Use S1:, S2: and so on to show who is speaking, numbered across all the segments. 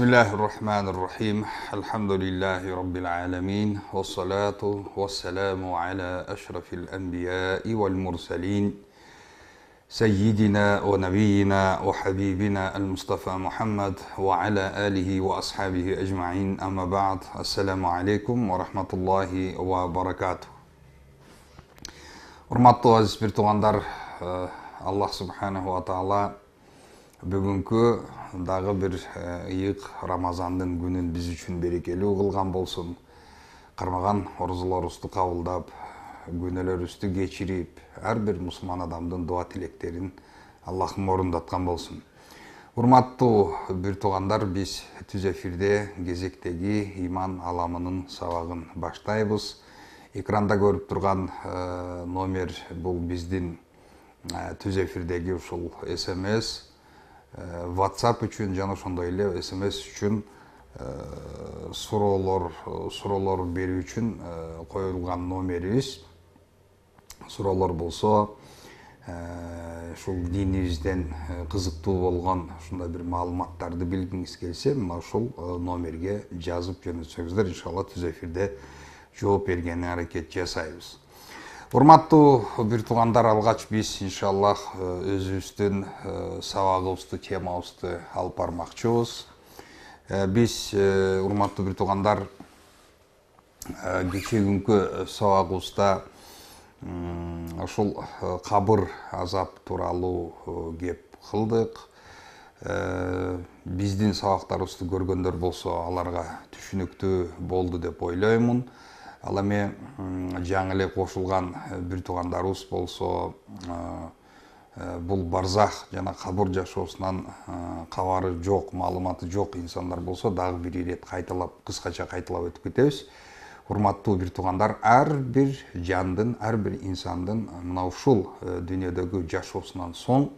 S1: بسم الله الرحمن الرحيم الحمد لله رب العالمين والصلاة والسلام على أشرف الأنبياء والمرسلين سيدنا ونبينا وحبيبنا المصطفى محمد وعلى آله وأصحابه أجمعين أما بعد السلام عليكم ورحمة الله وبركاته ورحمة الله الله سبحانه وتعالى бүгінгі дағы бір ыйык рамазандын күнүн биз үчүн берекелүү кылган болсун кармаган орзуларыбызды кабылдап күнөөлөрүбүздү кечирип әр бир мусулман адамдың дуа тилектерин аллахым орундаткан болсун урматтуу бир туугандар біз түз эфирде кезектеги иман аламының сабагын баштайбыз экранда көріп тұрған номер бұл биздин түз эфирдеги ушул смс WhatsApp үшін жана ошондой эле SMS үчүн суроолор суроолор берүү үчүн коюлган номерибиз суроолор болсо ушул динибизден кызыктуу болған ушундай бір маалыматтарды билгиңиз келсе мына ушул номерге жазып жөнөтсөңүздөр иншалла түз эфирде жооп бергенге аракет жасайбыз урматтуу бир туугандар алгач биз иншааллах э, өзүбүздүн э, сабагыбызды темабызды алып бармакчыбыз э, биз урматтуу бир туугандар кечээ күнкү сабагыбызда ушул кабыр азап тууралуу кеп кылдык биздин сабактарыбызды көргөндөр болсо аларга түшүнүктүү болду деп ойлоймун ал эми жаңы эле кошулган э, бир туугандарыбыз болсо э, э, бул барзах жана кабур жашоосунан кабары жок маалыматы жок инсандар болсо дагы бир ирет кайталап кыскача кайталап өтүп кетебиз урматтуу бир туугандар ар бир жандын ар бир инсандын мына ушул дүйнөдөгү жашоосунан соң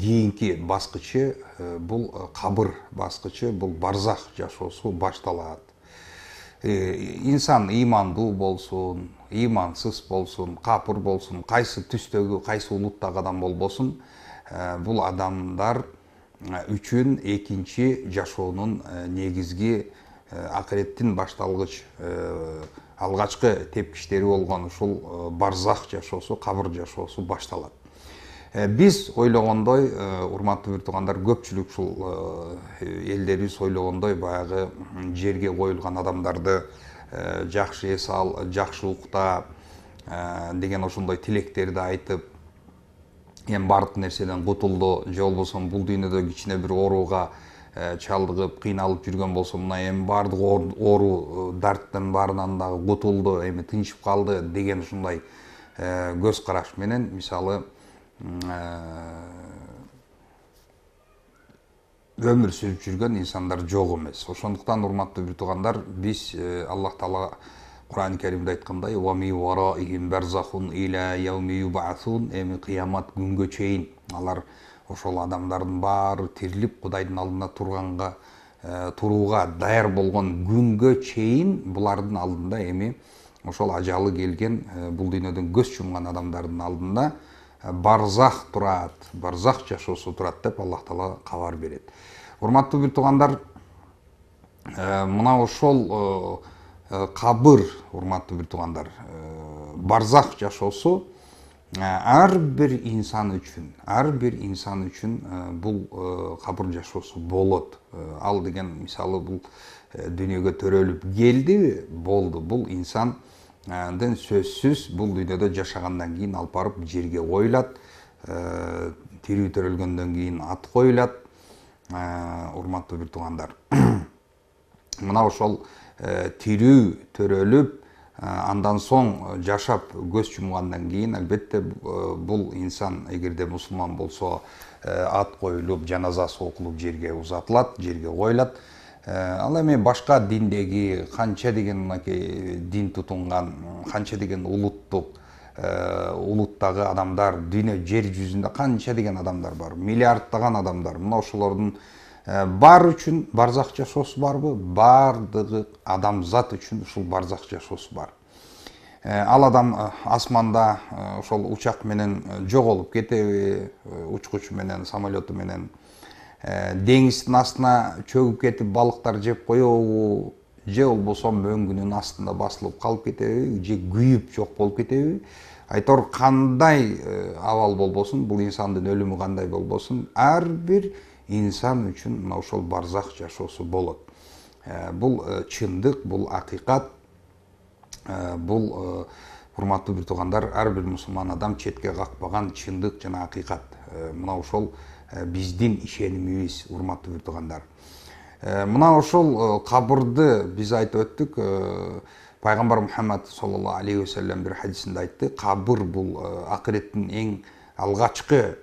S1: кийинки баскычы э, бул э, кабыр баскычы бул барзах жашоосу башталат э, инсан ыймандуу болсун ыймансыз болсун капыр болсун кайсы түстөгү кайсы улуттагы адам болбосун бул адамдар үчүн экинчи жашоонун негизги акыреттин башталгыч алгачкы тепкичтери болгон ушул барзах жашоосу кабыр жашоосу башталат Э, биз ойлогондой э, урматтуу бир туугандар көпчүлүк ушул э, элдерибиз ойлогондой баягы жерге коюлган адамдарды жакшы эс ал жакшы укта деген ошондой тилектерди айтып эми баардык нерседен кутулду же болбосо бул дүйнөдө кичине бир ооруга чалдыгып кыйналып жүргөн болсо мына эми баардык оору дарттын баарынан дагы кутулду эми тынчып калды деген ушундай көз караш менен мисалы Э, өмүр сүрүп жүргөн инсандар жок эмес ошондуктан урматтуу бир туугандар биз э, аллах таала куран каримде айткандай эми кыямат күнгө чейин алар ошол адамдардын баары тирилип кудайдын алдында турганга э, турууга даяр болгон күнгө чейин булардын алдында эми ошол ажалы келген бул дүйнөдөн көз жумган адамдардын алдында барзах турат барзах жашоосу турат деп аллах таала кабар берет урматтуу бир туугандар э, мына ошол кабыр э, э, урматтуу бир туугандар барзах жашоосу ар бир инсан үчүн ар бир инсан үчүн бул кабыр жашоосу болот ал деген мисалы бул дүйнөгө төрөлүп келді, болду бул инсан сөзсүз бул дүйнөдө жашагандан кийин алып барып жерге коюлат э, тирүү төрөлгөндөн кийин ат коюлат э, урматтуу бир туугандар мына ошол э, тирүү төрөлүп андан соң жашап көз жумгандан кийин албетте бул инсан эгерде мусулман болсо ат коюлуп жаназасы окулуп жерге узатылат жерге коюлат Э, ал эми башка диндеги канча деген мынакей дин тутунган канча деген улуттук э, улуттагы адамдар дүйнө жер жүзүндө канча деген адамдар бар миллиарддаган адамдар мына ошолордун э, баары үчүн барзах жашоосу барбы баардыгы адамзат үчүн ушул барзах жашоосу бар ал адам асманда ошол учак менен жоголуп кетеби учкуч менен самолету менен Э, деңиздин астына чөгүп кетип балыктар жеп коебу же болбосо мөңгүнүн астында басылып калып кетеби же күйүп жок болуп кетеби айтор кандай э, абал болбосун бул инсандын өлүмү кандай болбосун ар бир инсан үчүн мына ошол барзак жашоосу болот э, бул чындык бул акыйкат бул урматтуу бир туугандар ар бир мусулман адам четке какпаган чындык жана акыйкат мына ошол Э, биздин ишенимибиз урматтуу биртугандар э, мына ошол э, кабырды биз айтып өттүк пайгамбар мухаммад саллаллаху алейхи вассалам бир хадисинде айтты кабыр бул акыреттин эң алгачкы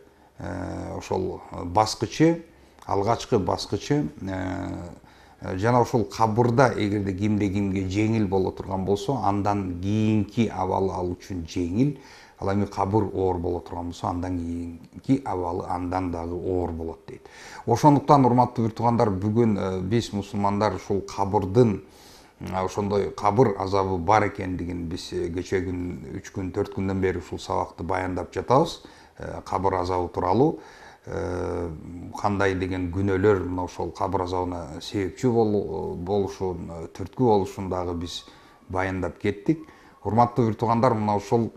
S1: ошол баскычы алгачкы баскычы жана ошол кабырда эгерде кимде кимге жеңил боло турган болсо андан кийинки абал ал үчүн жеңил ал эми кабыр оор боло турган болсо андан кийинки абалы андан дагы оор болот дейт ошондуктан урматтуу бир туугандар бүгүн э, биз мусулмандар ушул кабырдын э, ошондой кабыр азабы бар экендигин биз э, кечээ күн үч күн төрт күндөн бери ушул сабакты баяндап жатабыз кабыр азабы тууралуу кандай деген күнөөлөр мына ошол кабыр азабына себепчи болушун түрткү болушун дагы биз баяндап кеттик урматтуу бир туугандар мына ошол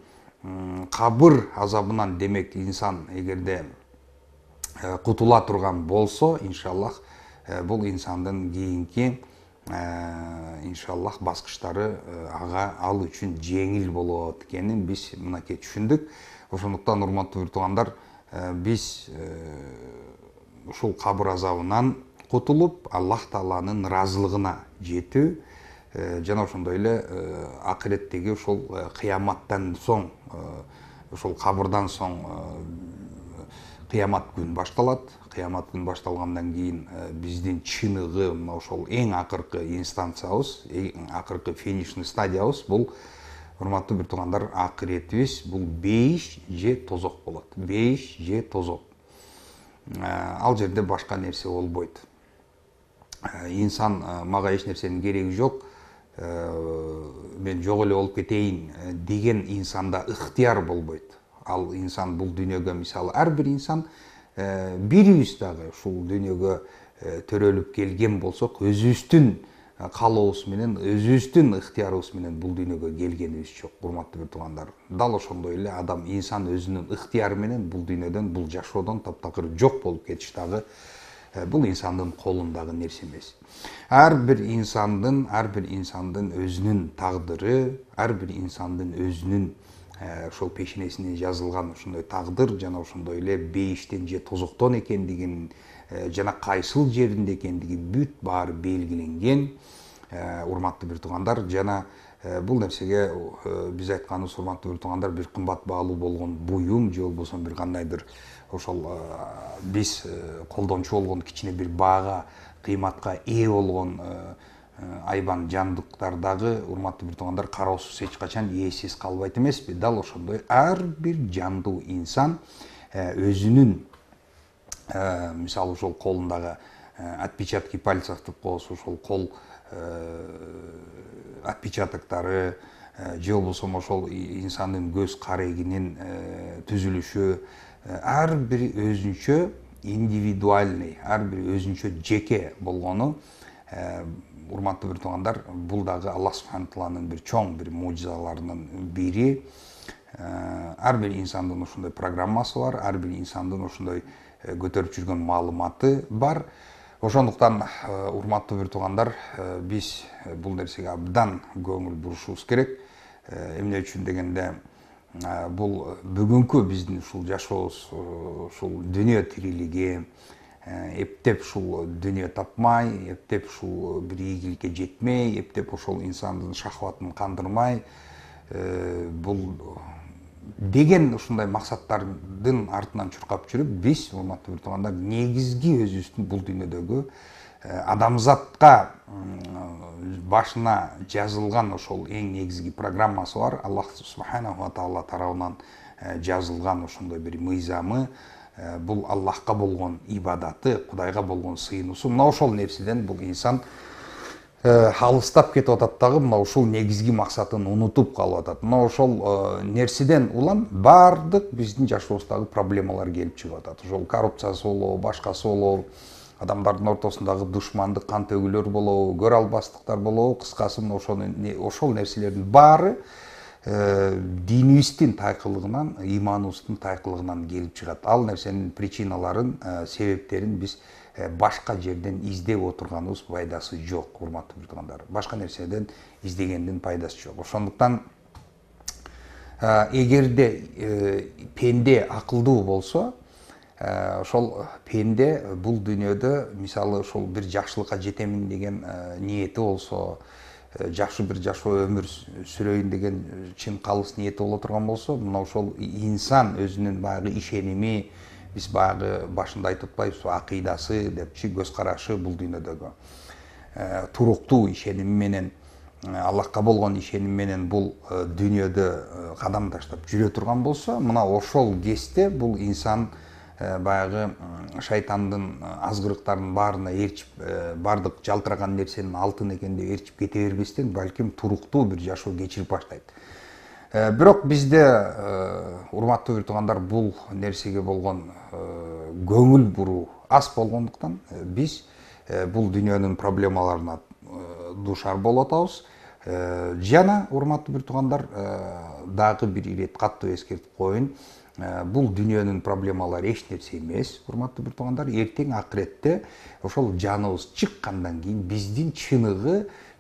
S1: кабыр азабынан демек инсан эгерде э, кутула турган болсо иншаллах э, бул инсандын кийинки э, иншаллах баскычтары ага ал үчүн жеңил болот экенин биз мынакей түшүндүк ошондуктан урматтуу бир туугандар биз ушул кабыр азабынан кутулуп аллах тааланын ыраазылыгына жетүү жана ошондой эле акыреттеги ушул кыяматтан соң ушул кабырдан соң кыямат күн башталат кыямат күн башталгандан кийин биздин чыныгы мына ошол эң акыркы инстанциябыз эң акыркы финишный стадиябыз бул урматтуу бир туугандар акыретибиз бул бейиш же тозок болот бейиш же тозок ал жерде башка нерсе болбойт инсан мага эч нерсенин кереги жок Э, мен жоқ эле болуп кетейин э, деген инсанда ыктыяр болбойт ал инсан бул дүйнөгө мисалы ар э, бир инсан бирибиз дагы ушул дүйнөгө төрөлүп келген болсок өзүбүздүн каалообуз менен өзүбүздүн ыктыярыбыз менен бул дүйнөгө келгенибиз жок урматтуу бир туугандар дал ошондой эле адам инсан өзүнүн ыктыяры менен бул дүйнөдөн бул жашоодон таптакыр жок болуп кетиш дагы бұл инсандың қолындағы нерсемес. Әр бір инсандың инсандын ар бир инсандын өзүнүн тагдыры ар бир инсандын өзүнүн ошол пешенесине жазылган ушундай жана ошондой эле бейиштен же тозоктон экендигин жана кайсыл жеринде экендиги бүт баары белгиленген урматтуу бир туугандар жана бул нерсеге биз айтканыбыз урматтуу бир туугандар бир кымбат баалуу болгон буюм же болбосо бир кандайдыр ошол э, биз э, колдончу болгон кичине бир баага кыйматка ээ болгон э, айбан жандыктар дагы урматтуу бир туугандар кароосуз эч качан ээсиз калбайт эмеспи дал ошондой ар бир жандуу инсан өзүнүн мисалы ошол колундагы отпечатки пальцев деп коебуз ошол кол отпечатоктары же болбосо ошол инсандын көз карегинин түзүлүшү ар бир өзүнчө индивидуальный ар бир өзүнчө жеке болгону урматтуу бир туугандар бул дагы аллах субхан тааланын бир чоң бир мужизаларынын бири ар бир инсандын ушундай программасы бар ар бир инсандын ушундай көтөрүп жүргөн маалыматы бар ошондуктан урматтуу бир туугандар биз бул нерсеге абдан көңүл бурушубуз керек эмне үчүн дегенде Э, бул бүгүнкү биздин ушул жашообуз э, ушул дүйнө тирилиги э, эптеп ушул дүйнө тапмай эптеп ушул бир ийгиликке жетмей эптеп ошол инсандын шахватын кандырмай бул деген ушундай максаттардын артынан чуркап жүрүп биз урматтуу бир туугандар негизги өзүбүздүн бул дүйнөдөгү Э, адамзатқа башына жазылған ошол эң негизги программасы бар аллах субханаа таала тарабынан э, жазылған ошондой бир мыйзамы э, бул аллахка болгон ибадаты кудайга болгон сыйынуусу мына ошол нерседен бул инсан алыстап кетип атат дагы мына ушул негизги максатын унутуп калып атат мына ошол нерседен улам баардык биздин жашообуздагы проблемалар келип чыгып атат ошол коррупциясы болобу башкасы болобу адамдардын ортосундагы душмандык кан төгүүлөр болобу көр албастыктар болобу кыскасы мына ошону ошол нерселердин баары э, динибиздин тайкылыгынан ыйманыбыздын тайкылыгынан келип чыгат ал нерсенин причиналарын э, себептерин биз э, башка жерден издеп отурганыбыз пайдасы жок урматтуу журтугандар башка нерседен издегендин пайдасы жок ошондуктан эгерде пенде акылдуу болсо ошол э, пенде бул дүйнөдө мисалы ошол бир жакшылыкка жетемин деген э, ниети болсо э, жакшы бир жашоо өмүр сүрөйүн деген чын калыс ниети боло турган болсо мына ошол инсан өзүнүн баягы ишеними биз баягы башында айтып атпайбызбы акыйдасы депчи көз карашы бул дүйнөдөгү туруктуу ишеними менен аллахка болгон ишеним менен бул дүйнөдө кадам таштап жүрө турган болсо мына ошол кезде бул инсан Э, баягы шайтандын э, азгырыктарынын баарына ээрчип э, баардык жалтыраган нерсенин алтын экен деп ээрчип кете бербестен балким туруктуу бир жашоо кечирип баштайт бирок бизде урматтуу бир туугандар бул нерсеге болгон көңүл буруу аз болгондуктан биз бул дүйнөнүн проблемаларына дуушар болуп атабыз жана урматтуу бир туугандар дагы бир ирет катуу эскертип коеюн Э, бұл дүниенің проблемалары ешнәрсе емес құрметті біртуғандар, ертең ақыретте ошол жаныбыз чыккандан кейін, біздің чыныгы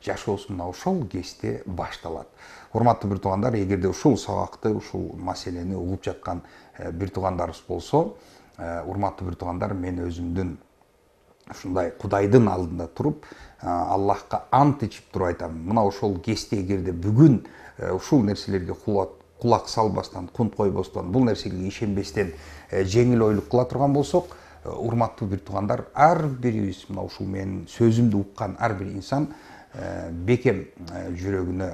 S1: жашообуз мына ошол кезде башталат урматтуу бир туугандар эгерде ушул сабакты ушул маселени угуп жаткан э, бир туугандарыбыз болсо урматтуу э, бир туугандар мен өзүмдүн ушундай кудайдын алдында туруп аллахка ант ичип туруп айтам мына ошол кезде эгерде бүгүн ушул нерселерге кулап құлақ салбастан күн қойбастан бұл нәрсеге ишенбестен э, жеңіл ойлық қыла тұрған болсақ э, урматтуу бир туугандар ар бирибиз мына ушул менин сөзүмдү уккан ар бир инсан э, бекем жүрөгүнө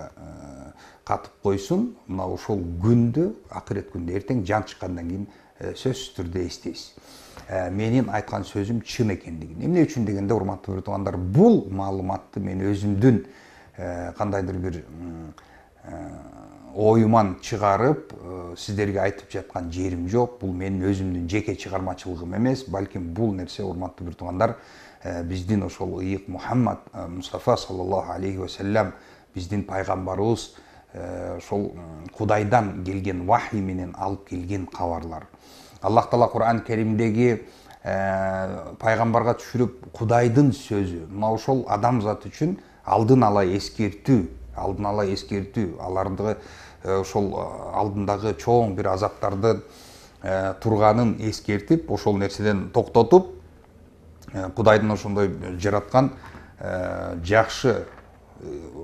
S1: қатып қойсын мынау ошол күндү акырет күнді ертең жан чыккандан кийин сөзсүз түрдө ә, менің айтқан сөзім чын екендігін эмне үшін дегенде урматтуу бір туугандар бұл маалыматты мен өзүмдүн кандайдыр бир ойыман шығарып ә, э, сіздерге айтып жатқан жерім жоқ бұл менің өзімнің жеке шығармашылығым емес бәлкім бұл нәрсе урматтуу бир туугандар ә, э, біздің ошол ыйык мухаммад ә, мустафа саллаллаху алейхи уасалам биздин пайгамбарыбыз ошол құдайдан келген вахи менен алып келген кабарлар аллах құран кәрімдегі каримдеги пайгамбарга түшүрүп құдайдың сөзі мына ошол адамзат үшін алдын ала ескерту алдын ала ескерту аларды ошол э, э, алдындағы чоң бир азаптарды э, турганын эскертип ошол нерседен токтотуп кудайдын ошондой жараткан жакшы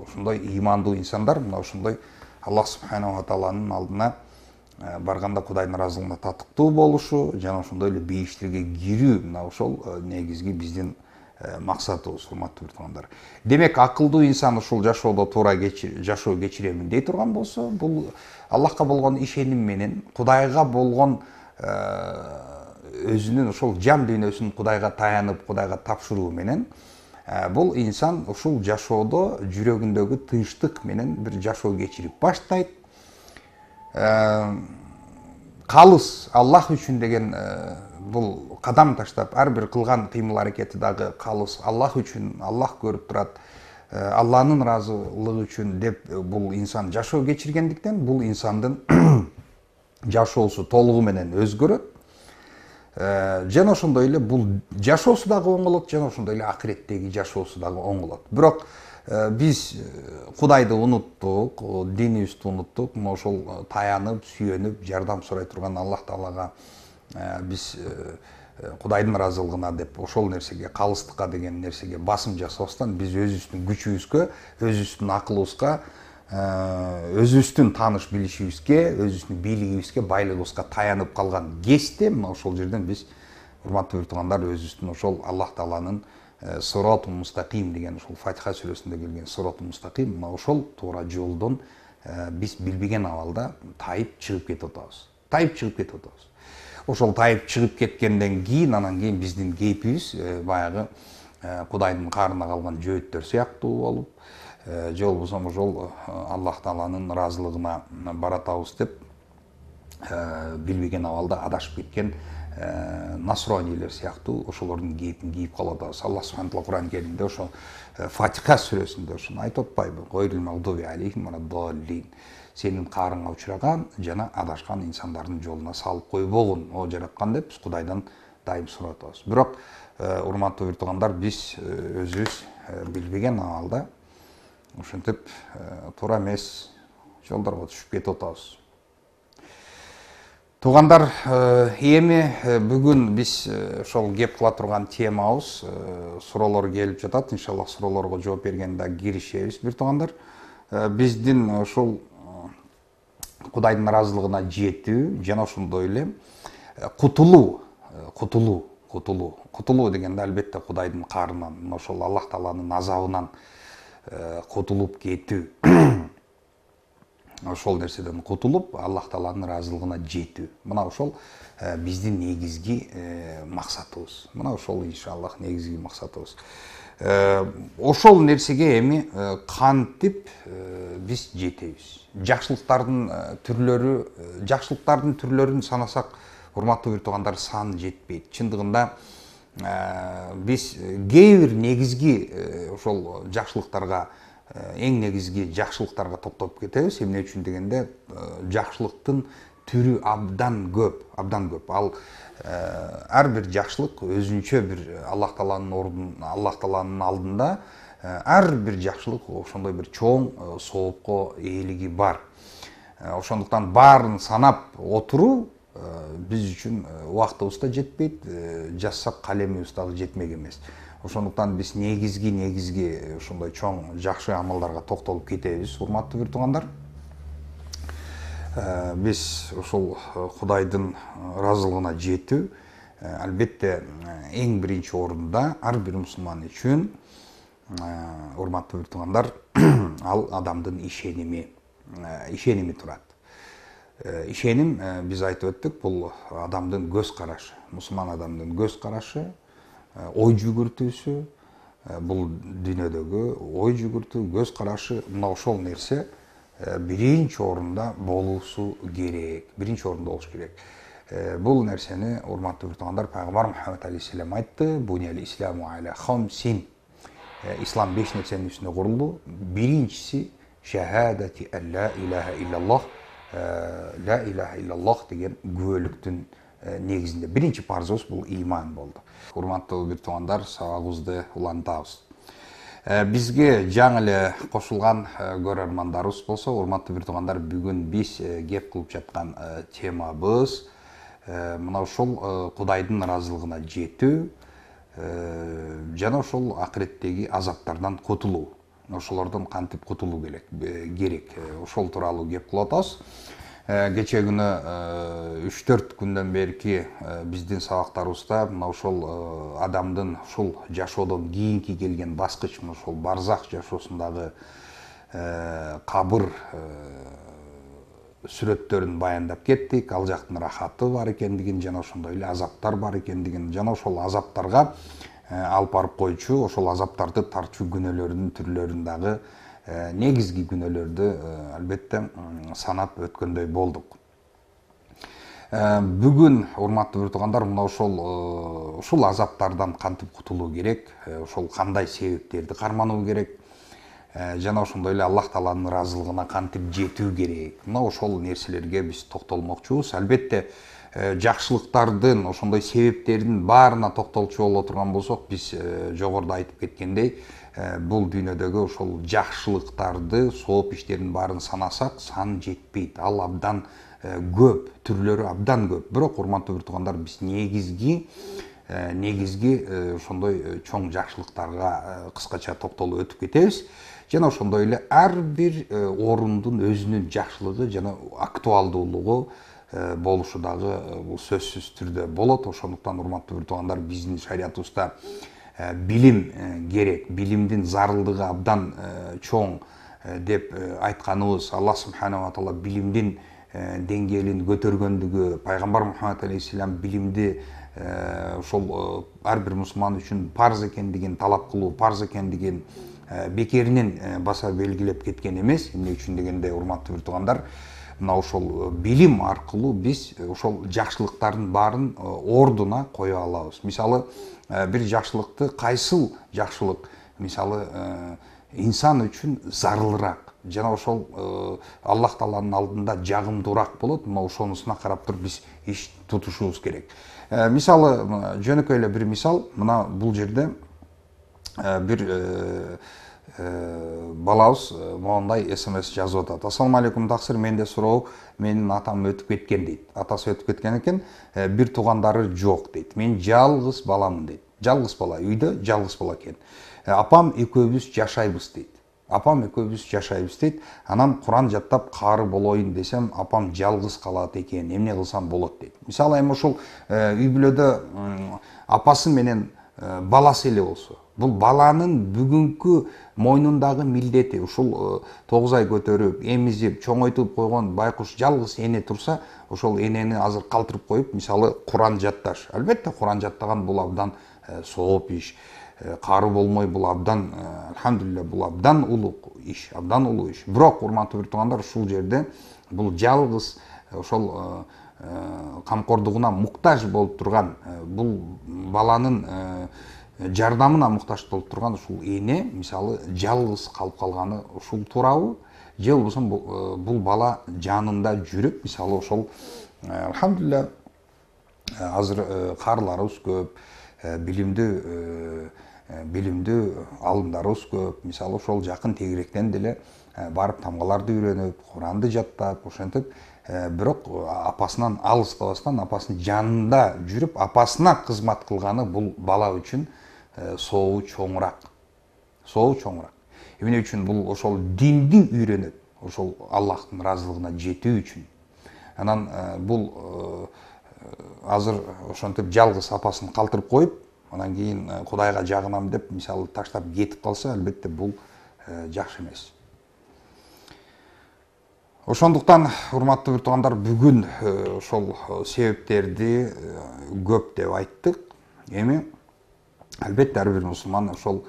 S1: ошондой ыймандуу инсандар мына ошондой аллах субханала тааланын алдына барганда кудайдын ыраазылыгына татыктуу болушу жана ошондой эле бейиштерге кирүү мына ошол негизги биздин мақсаты осы құрметті тұрғандар демек ақылды инсан ушул жашоодо туура жашоо кечиремин дей турган болсо бул аллахка болгон құдайға болған кудайга болгон өзүнүн ошол жан дүниесін құдайға таянып құдайға тапшыруу менен бұл инсан ұшыл жашоодо жүрегіндегі тынчтык менен бир жашоо кечирип баштайт қалыс аллах үшін деген бұл қадам таштап әрбір қылған қимыл әрекеті дағы қалыс аллах үшін аллах көріп тұрады алланың разылығы үшін деп бұл инсан жашоо кечиргендиктен бұл инсандын жашоосу толугу менен өзгөрөт жана ошондой эле бул жашоосу дагы оңолот жана ошондой эле акыреттеги жашоосу дагы оңолот бирок биз кудайды унуттук динибизди унуттук мына ошол таянып сүйөнүп жардам сурай турган аллах таалага биз құдайдың разылығына деп ошол нерсеге қалыстыққа деген нерсеге басым жасабастан биз өзүбүздүн күчүбүзгө өзүбүздүн акылыбызга ә, өзүбүздүн тааныш билишибизге өзүбүздүн бийлигибизге байлыгыбызга таянып калган кезде мына ошол жерден биз урматтуу туугандар өзүбүздүн ошол аллах тааланын ә, сыроту мустаким деген ушул фатиха сүрөсүндө келген сыроту мустаким мына ошол туура жолдон ә, биз билбеген абалда тайып чыгып кетип атабыз тайып чыгып кетип атабыз ошол тайып чыгып кеткенден кийин анан кийин биздин кейпибиз э, баягы э, кудайдын каарына калган жөөттөр сыяктуу болуп э, же болбосо ошол аллах тааланын ыраазылыгына баратабыз деп билбеген абалда адашып кеткен насронийлер сыяктуу ошолордун кейпин кийип калып атабыз алла субхан таала куран керимде ошо фатиха сүрөсүндө ошону айтып атпайбы сенин каарыңа учураган жана адашкан инсандардын жолуна салып койбогун о жараткан деп биз кудайдан дайым сурап атабыз бирок урматтуу туугандар биз өзүбүз билбеген абалда ушинтип туура эмес жолдорго түшүп кетип атабыз туугандар эми бүгүн биз ошол кеп кыла турган темабыз суроолор келип жатат иншаллах суроолорго жооп бергенде дагы киришебиз бир туугандар биздин ушул құдайдың разылығына жету жана ошондой эле э, кутулуу э, кутулуу кутулуу кутулуу дегенде албетте кудайдын каарынан мына ошол аллах тааланын азабынан э, кутулуп кетүү ошол нерседен кутулуп аллах тааланын ыраазылыгына жетүү мына ошол биздин негизги максатыбыз мына ошол иншаллах негизги максатыбыз Э, ошол нерсеге эми э, кантип э, биз жетебиз жакшылыктардын түрлөрү жакшылыктардын түрлөрүн санасак урматтуу бир туугандар сан жетпейт чындыгында биз кээ бир негизги ошол жакшылыктарга эң негизги жакшылыктарга токтоп кетебиз эмне үчүн дегенде жакшылыктын түрү абдан көп абдан көп ал Э, әрбір жақшылық өзінше бір э, аллах тағаланын ордын аллах тағаланын алдында э, әрбір жақшылық ошондой бір чоң соопко ээлиги бар ошондуктан баарын санап отуруу биз үчүн убактыбыз да жетпейт жазсак калемибиз дагы жетмек эмес ошондуктан биз негизги негизги ушундай чоң жакшы амалдарга токтолуп кетебиз урматтуу бир туугандар Э, биз ушул э, кудайдын э, ыраазылыгына жетүү албетте эң биринчи орунда ар бир мусулман үчүн урматтуу бир туугандар ал адамдын ишеними ишеними турат ишеним биз айтып өттүк бул адамдын көз карашы мусулман адамдын көз карашы ой жүгүртүүсү бул дүйнөдөгү ой жүгүртүү көз карашы мына ошол нерсе birinci орында болуусу керек биринчи орунда болуш керек бул нерсени урматтуу биртугандар пайгамбар мухаммед алейхисалам айтты бунял исламу аля хамсин ислам беш нерсенин үстүнө курулду биринчиси шахадати ла илаха иллаллах ла илаха иллаллах деген күбөлүктүн негизинде биринчи парзыбыз бул ыйман болду урматтуу бир туугандар сабагыбызды улантабыз Э, бизге жаңы эле кошулган көрөрмандарыбыз э, болсо урматтуу бир туугандар бүгүн биз кеп э, кылып жаткан темабыз мына ушул кудайдын ыраазылыгына жетүү жана ошол акыреттеги азаптардан кутулуу ошолордон кантип кутулуу керек ошол тууралуу кеп кылып атабыз кече күні үч төрт күндөн берки биздин сабактарыбызда мына ошол адамдын ушул жашоодон кийинки келген баскыч мына ошол барзах жашоосундагы э, кабыр э, сүрөттөрүн баяндап кеттик ал жактын рахаты бар экендигин жана ошондой эле азаптар бар экендигин жана ошол азаптарга э, алып барып койчу ошол азаптарды тартчу күнөөлөрдүн түрлөрүн дагы негизги күнөөлөрдү албетте э, санап өткөндөй болдук э, бүгүн урматтуу бир туугандар мына ошол ушул э, азаптардан кантип кутулуу керек ошол кандай себептерди кармануу керек жана ошондой эле аллах тааланын ыраазылыгына кантип жетүү керек мына ошол нерселерге биз токтолмокчубуз албетте жакшылыктардын ошондой себептердин баарына токтолчу боло турган болсок биз жогоруда айтып кеткендей Ә, бұл дүйнөдөгү ошол жакшылыктарды сооп иштердин баарын санасак сан жетпейт ал абдан ә, көп түрлөрү абдан көп бирок урматтуу бир туугандар биз негизги ә, негизги ошондой чоң жакшылыктарга кыскача токтолуп өтүп кетебиз жана ошондой эле ар бир орундун өзүнүн жакшылыгы жана актуалдуулугу болушу дагы бул сөзсүз түрдө болот ошондуктан урматтуу бир туугандар биздин шариятыбызда Э, билим э, керек билимдин зарылдығы абдан э, чоң деп айтканыбыз алла субханала таала билимдин деңгээлин көтөргөндүгү пайгамбар мухаммад алейхисалам билимди ошол ар бир мусулман үчүн парз экендигин талап кылуу парз экендигин бекеринен баса белгилеп кеткен эмес эмне үчүн дегенде урматтуу бир туугандар мына ошол билим аркылуу биз ошол жакшылыктардын баарын ордуна кое алабыз мисалы бир қайсыл кайсыл мысалы мисалы инсан үшін зарлырақ, жана ошол аллах тааланын алдында жагымдуураак болот мына ошонусуна карап туруп биз иш тутушубуз керек мисалы жөнөкөй эле бир мисал мына бул жерде бир балабыз моундай смс жазып атат ассалому алейкум таксыр менде суроо менин атам өтүп кеткен дейт атасы өтүп кеткен экен э, бир туугандары жок дейт мен жалгыз баламын дейт жалгыз бала үйдө жалгыз бала экен э, апам экөөбүз жашайбыз дейт апам экөөбүз жашайбыз дейт анан куран жаттап каары болоюн десем апам жалгыз калат экен эмне кылсам болот дейт мисалы эми ушул э, үй бүлөдө апасы менен баласы эле болсо бул баланын бүгүнкү мойнундагы милдети ушул э, тогуз ай көтөрүп эмизип чоңойтуп койгон байкуш жалгыз эне турса ошол энени азыр калтырып коюп мисалы куран жатташ албетте куран жаттаган бул абдан э, сооп иш э, кары болмой бул абдан альхамдулилля бул абдан улуг иш абдан улуу иш бирок урматтуу бир туугандар ушул жерде бул жалгыз ошол камкордугуна муктаж болуп турган бул баланын жардамына мұқтаж болып тұрған ушул эне мисалы жалғыз қалып қалғаны ушул туурабы же болбосо бул бала жанында жүріп мисалы ошол алхамдулилля азыр карыларыбыз көп билимдүү билимдүү алымдарыбыз көп мисалы ошол жакын тегіректен деле барып тамгаларды үйрөнүп куранды жаттап ошентип бирок апасынан алыстабастан апасынын жанында жүріп апасына кызмат кылганы бул бала үчүн сообу чоңураак сообу чоңураак эмне үчүн бул ошол динди үйрөнөт ошол аллахтын ыраазылыгына жетүү үчүн анан ә, бул ә, азыр ошентип жалгыз апасын калтырып коюп анан кийин кудайга ә, жагынам деп мисалы таштап кетип калса албетте бул жакшы эмес ошондуктан урматтуу бир туугандар бүгүн ошол себептерди көп деп айттык эми албетте ар бир мусулман ошол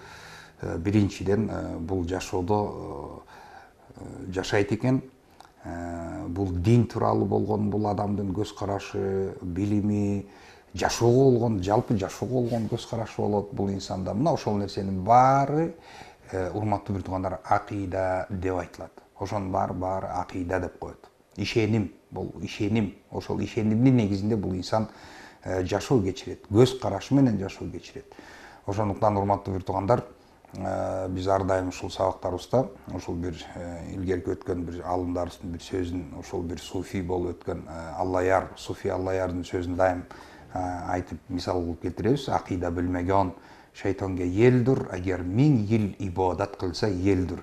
S1: э, биринчиден э, бул жашоодо э, жашайт экен бул дин тууралуу болгон бул адамдын көз карашы билими жашоого болгон жалпы жашоого болгон көз карашы болот бул инсанда мына ошол нерсенин баары урматтуу бир туугандар акыйда деп айтылат ошонун баары баары акыйда деп коет ишеним бул ишеним ошол ишенимдин негизинде бул инсан жашоо кечирет көз карашы менен жашоо кечирет ошондуктан урматтуу бир туугандар э, биз ар дайым ушул сабактарыбызда ушул бир э, илгерки өткөн бир аалымдарыбыздын бир сөзүн ушул бир суфи болуп өткөн э, аллаяр суфи аллаярдын сөзүн дайым айтып мисал кылып келтиребиз акыйда билмеген шайтанга елдір эгер миң ел ибадат кылса елдір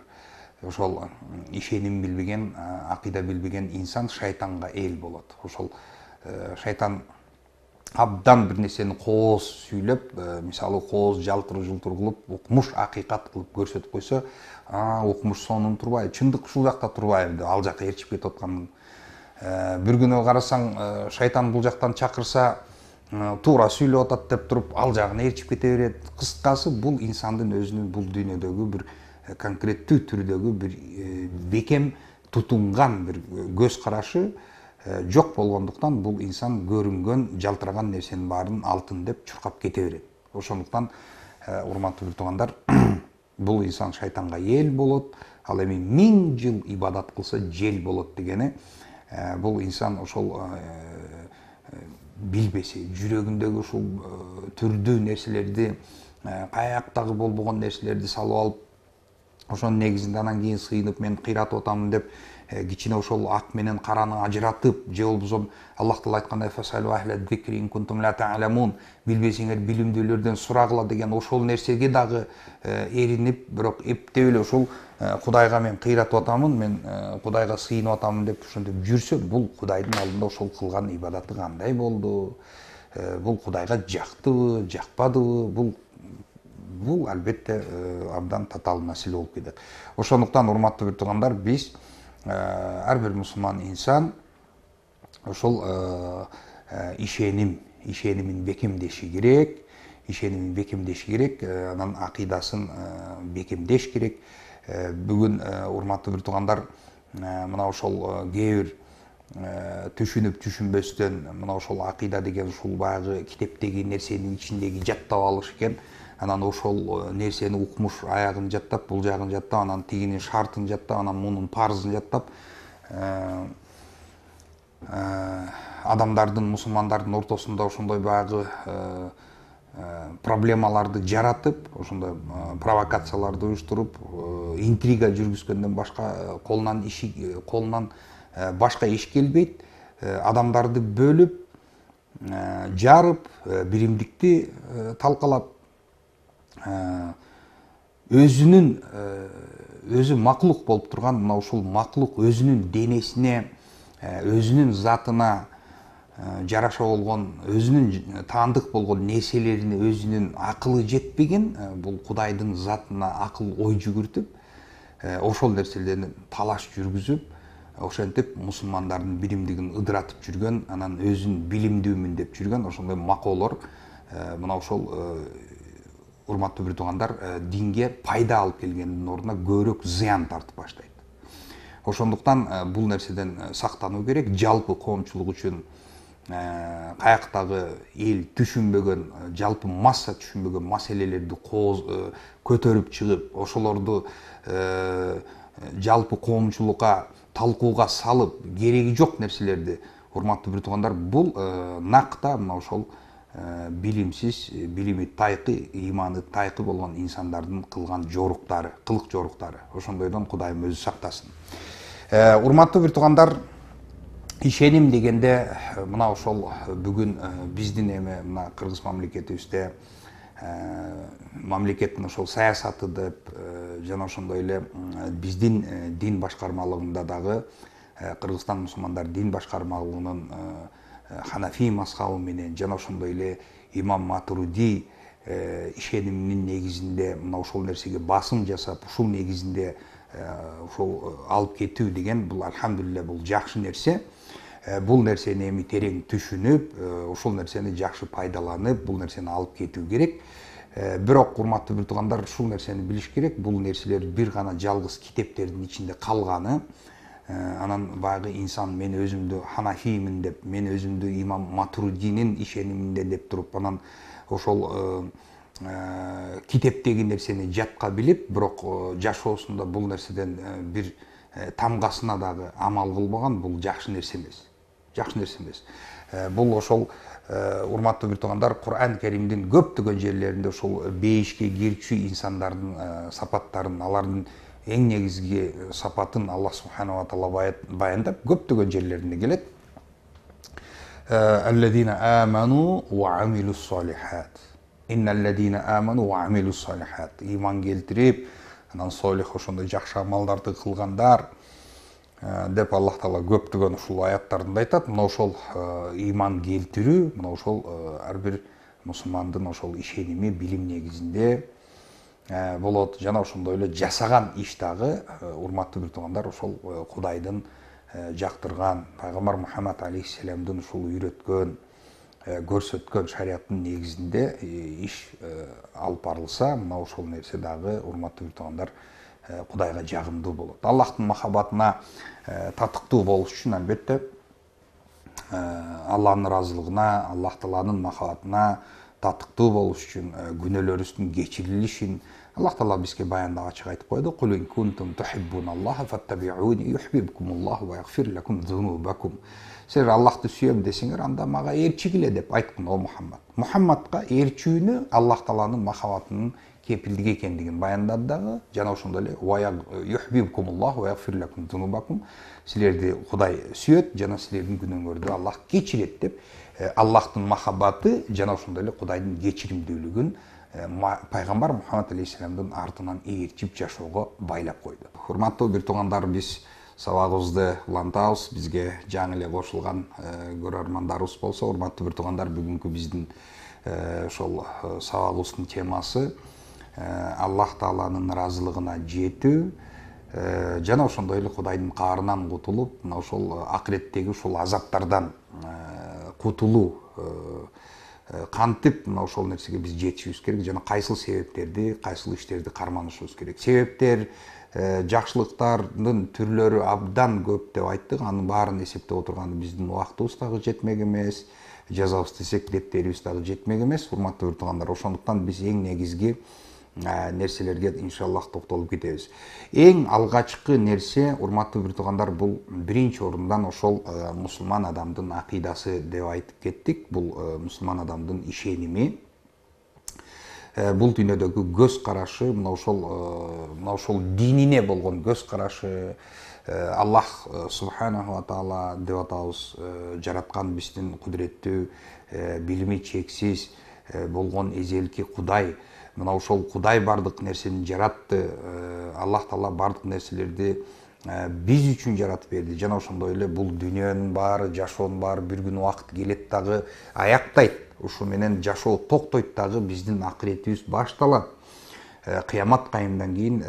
S1: ошол ишеним билбеген акыйда билбеген инсан шайтанга эл болот ошол шайтан абдан бир нерсени кооз сүйлөп э, мисалы кооз жалтыр жултур кылып укмуш акыйкат кылып көрсөтүп койсо укмуш сонун турбайбы чындык ушул жакта турбайбы деп ал жака ээрчип кетип аткан э, бир күнү карасаң э, шайтан бул жактан чакырса туура сүйлөп атат деп туруп ал жагына ээрчип кете берет кыскасы бул инсандын өзүнүн бул дүйнөдөгү бир конкреттүү түрдөгү бир бекем тутунган бир көз карашы Э, жоқ болгондуктан бұл инсан көрүнгөн жалтыраган нерсенин баарын алтын деп чуркап кете берет ошондуктан э, урматтуу туугандар бул инсан шайтанга эл болот ал эми миң жыл ибадат кылса жел болот дегени э, бул инсан ошол билбесе жүрөгүндөгү ушул түрдүү нерселерди каяктагы болбогон нерселерди салып алып ошонун негизинде анан кийин сыйынып мен кыйратып атам деп кичине э, ошол ак менен караны ажыратып же болбосо аллах таала айткандай билбесеңер билимдүүлөрдөн сурагыла деген ошол нерсеге дагы э, эринип бирок эптеп эле ошол э, кудайга мен кыйратып атамын мен кудайга сыйынып атамын деп ушинтип жүрсө бул кудайдын алдында ошол кылган ибадаты кандай болду бул кудайга жактыбы жакпадыбы бул бул албетте абдан татаал маселе болуп кетет ошондуктан урматтуу бир туугандар биз әрбір мұсылман инсан ошол ишеним ишенимин бекемдеши керек ишенимин бекемдеши керек анан акыйдасын бекемдеш керек бүгүн урматтуу бир туугандар мына ошол кээ бир түшүнүп түшүнбөстөн мына ошол акыйда деген ушул баягы китептеги нерсенин ичиндеги жаттап алыш экен анан ошол э, нерсени укмуш аягын жаттап бул жагын жаттап анан тигинин шартын жаттап анан мунун парызын жаттап э, э, адамдардын мусулмандардын ортосунда ошондой баягы проблемаларды жаратып ошондой провокацияларды уюштуруп интрига жүргүзгөндөн башка колунан иши колунан башка иш келбейт адамдарды бөлүп жарып биримдикти талкалап Ә, өзінің ә, өзі мақлұқ болып тұрған мынау сол мақлұқ өзінің денесіне ә, өзінің затына жараша болған өзінің таңдық болған нәрселеріне өзінің ақылы жетпеген бұл құдайдың затына ақыл ой жүгіртіп ошол нерселерди талаш жүргізіп, ошентип мусулмандардын билимдигин ыдыратып жүргөн анан өзүн билимдүүмүн деп жүргөн ошондой макоолор мына ошол урматтуу бир туугандар э, динге пайда алып келгендин ордуна көбүрөөк зыян тартып баштайт ошондуктан э, бул нерседен э, сактануу керек жалпы коомчулук үчүн каяктагы эл түшүнбөгөн жалпы масса түшүнбөгөн маселелерди көтөрүп чыгып ошолорду жалпы коомчулукка талкууга салып кереги жок нерселерди урматтуу бир туугандар бул накта мына ошол Э, билимсиз э, билими тайқы иманы тайқы болған инсандардың қылған жоруктары қылық жоруктары ошондойдон кудайым өзү сактасын э, урматтуу бир туугандар ишеним дегенде мына ошол бүгүн биздин эми мына кыргыз мамлекетибизде мамлекеттин ошол саясаты деп жана ошондой эле биздин дин башкармалыгында дагы кыргызстан мусулмандар дин башкармалыгынын ханафи мазхабы менен жана ошондой эле имам матуруди ишениминин негизинде мына ошол нерсеге басым жасап ушул негизинде ушул алып кетүү деген бул альхамдулилля бул жакшы нерсе бул нерсени эми терең түшүнүп ушул нерсени жакшы пайдаланып бул нерсени алып кетүү керек бирок урматтуу бир туугандар ушул нерсени билиш керек бул нерселер бир гана жалгыз китептердин ичинде калганы анан баягы инсан мен өзүмдү ханафиймин деп мен өзүмдү имам матуридинин ишениминде деп туруп анан ошол китептеги нерсени жатка билип бирок жашоосунда бул нерседен бир тамгасына дагы амал кылбаган бул жакшы нерсе эмес жакшы нерсе эмес бул ошол урматтуу бир туугандар куран каримдин көптөгөн жерлеринде ушул бейишке кирчү инсандардын сапаттарын алардын ең негізгі сапатын алла субханала тағала баяндап көптеген жерлерінде келеді әлләдина э, салихат салихат иман келтіріп анан солих ошондой жакшы амалдарды кылгандар э, деп аллах таала көптөгөн ушул аяттарында айтат мына ошол э, иман келтирүү мына ошол ар бир мусулмандын ошол ишеними билим негизинде Ә, болот жана ошондой эле жасаган иш дагы урматтуу бир туугандар ошол кудайдын жактырган пайгамбар мухаммад алейхисаламдын ушул үйрөткөн көрсөткөн шарияттын негизинде иш алып барылса мына ошол нерсе дагы урматтуу бир туугандар кудайга ә, жагымдуу болот аллахтын махабатына ә, татыктуу болуш үчүн албетте алланын ыраазылыгына аллах тааланын махабатына татыктуу болуш үчүн күнөөлөрүбүздүн кечирилишин аллах тағала бізге баянда ашық айтып қойды құл ин кунтум аллаха фаттабиуни аллаху ва лакум дзунубакум сіздер аллахты сүйем десеңер анда мага ерчігіле деп айтқын о мұхаммад мұхаммадқа ерчүүнү аллах тағаланың махаббатының кепілдігі екендігін баяндады дағы жана ошондой эле силерди кудай сүйөт жана силердин күнөөңөрдү аллах кечирет деп аллахтын махаббаты жана ошондой эле кудайдын кечиримдүүлүгүн Э, пайғамбар мұхаммад алейхисаламдың артынан ертіп жашауға байлап қойды құрметті туғандар біз сабағыбызды улантабыз бізге жаңы эле кошулган э, көрөрмандарыбыз болсо урматтуу туугандар бүгүнкү биздин э, ошол сабагыбыздын темасы аллах тааланын ыраазылыгына жетүү жана ошондой эле кудайдын каарынан кутулуп мына ошол акыреттеги ушул азаптардан кутулуу кантип э, мына ошол нерсеге биз жетишибиз керек жана кайсыл себептерди кайсыл иштерди карманышыбыз керек себептер э, жакшылыктардын түрлөрү абдан көп деп айттык анын баарын эсептеп отурган биздин убактыбыз дагы жетмек эмес жазабыз десек дептерибиз дагы жетмек эмес урматтуу туугандар ошондуктан биз эң негизги Э, нерселерге иншаллах токтолуп кетебиз эң алгачкы нерсе урматтуу бир туугандар бул биринчи орундан ошол э, мусулман адамдын акыйдасы деп айтып кеттик бул э, мусулман адамдын ишеними бул дүйнөдөгү көз карашы мына ошол мына ошол динине болгон көз карашы аллах субханаа таала деп атабыз жараткан биздин кудуреттүү билими чексиз болгон эзелки кудай мынау ошол кудай бардык нерсени жаратты э, аллах таала бардык нерселерди э, биз үчүн жаратып берди жана ошондой эле бул дүйнөнүн баары жашоонун баары бир күн убакыт келет дагы аяктайт ушу менен жашоо токтойт дагы биздин акыретибиз башталат кыямат э, кайымдан кийин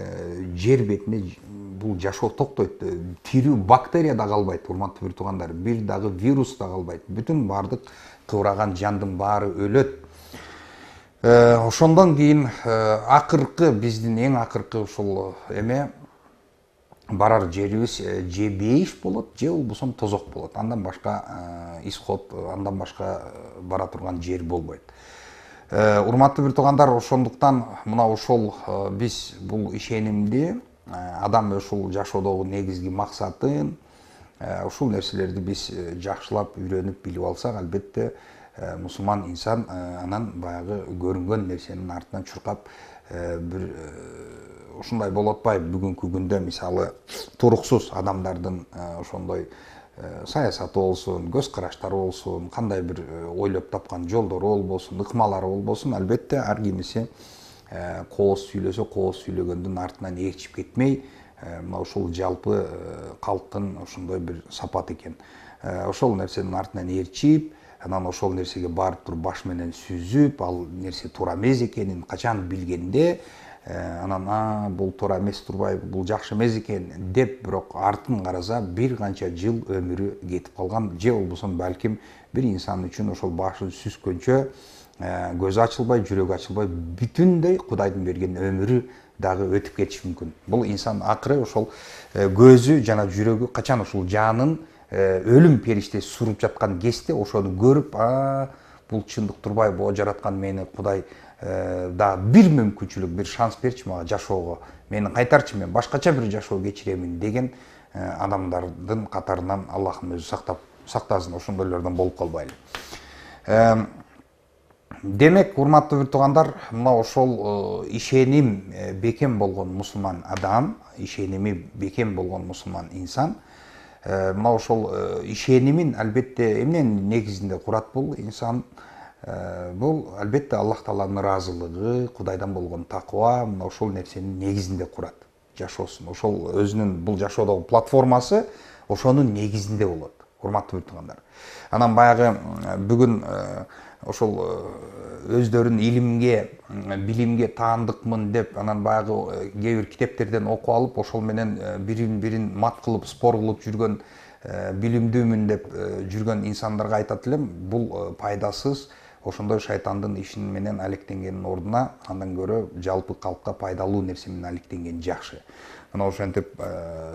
S1: жер бетине бул жашоо токтойт тирүү бактерия да калбайт урматтуу бир туугандар бир дагы вирус да калбайт бүтүн баардык кыбыраган жандын баары өлөт Э, ошондон кийин э, акыркы биздин эң акыркы ушул э, эме барар жерибиз же бейиш болот же болбосо тозок болот андан башка исход андан башка бара турган жер болбойт урматтуу бир туугандар ошондуктан мына ошол биз бул ишенимди адам ушул жашоодогу негизги максатын ушул нерселерди биз жакшылап үйрөнүп билип алсак албетте Э, мұсылман инсан э, анан баягы көрүнгөн нерсенин артынан чуркап э, бир ушундай болуп атпайбы бүгүнкү күндө мисалы туруксуз адамдардын ошондой саясаты болсун көз караштары болсун кандай бир ойлоп тапкан жолдору болбосун ыкмалары болбосун албетте ар кимиси кооз сүйлөсө кооз сүйлөгөндүн артынан ээрчип кетмей мына ушул жалпы калктын ошондой бир сапаты экен ошол нерсенин артынан ээрчип анан ошол нерсеге барып туруп баш менен сүзүп ал нерсе туура эмес экенин качан билгенде э, анан а бул туура эмес турбайбы бул жакшы эмес экен деп бирок артын караса бир канча жыл өмүрү кетип калган же болбосо балким бир инсан үчүн ошол башын сүзгөнчө э, көзү ачылбай жүрөгү ачылбай бүтүндөй кудайдын берген өмүрү дагы өтүп кетиши мүмкүн бул инсан акыры ошол э, көзү жана жүрөгү качан ушул жанын Э, өлүм периштеси суруп жаткан кезде ошону көрүп а бул чындык турбайбы о жараткан мени кудай э, да бир мүмкүнчүлүк бир шанс берчи мага жашоого мени кайтарчы мен башкача бир жашоо кечиремин деген э, адамдардын катарынан аллахым өзү сактап сактасын ошондойлордон болуп калбайлы демек урматтуу бир туугандар мына ошол ишеним бекем болгон мусулман адам ишеними бекем болгон мусулман инсан Э, мына ошол э, ишенимин албетте эмненин негизинде курат бул инсан э, бул албетте аллах тааланын ыраазылыгы кудайдан болгон такыба мына ошол нерсенин негизинде курат жашоосун ошол өзүнүн бул жашоодогу платформасы ошонун негизинде болот урматтуу туугандар анан баягы бүгүн ошол э, өздөрүн илимге билимге таандыкмын деп анан баягы э, кээ бир китептерден окуп алып ошол менен э, бирин бирин мат кылып спор кылып жүргөн билимдүүмүн деп жүргөн инсандарга айтат элем бул пайдасыз ошондой шайтандын иши менен алектенгендин ордуна андан көрө жалпы калкка пайдалуу нерсе менен алектенген жакшы мына ошентип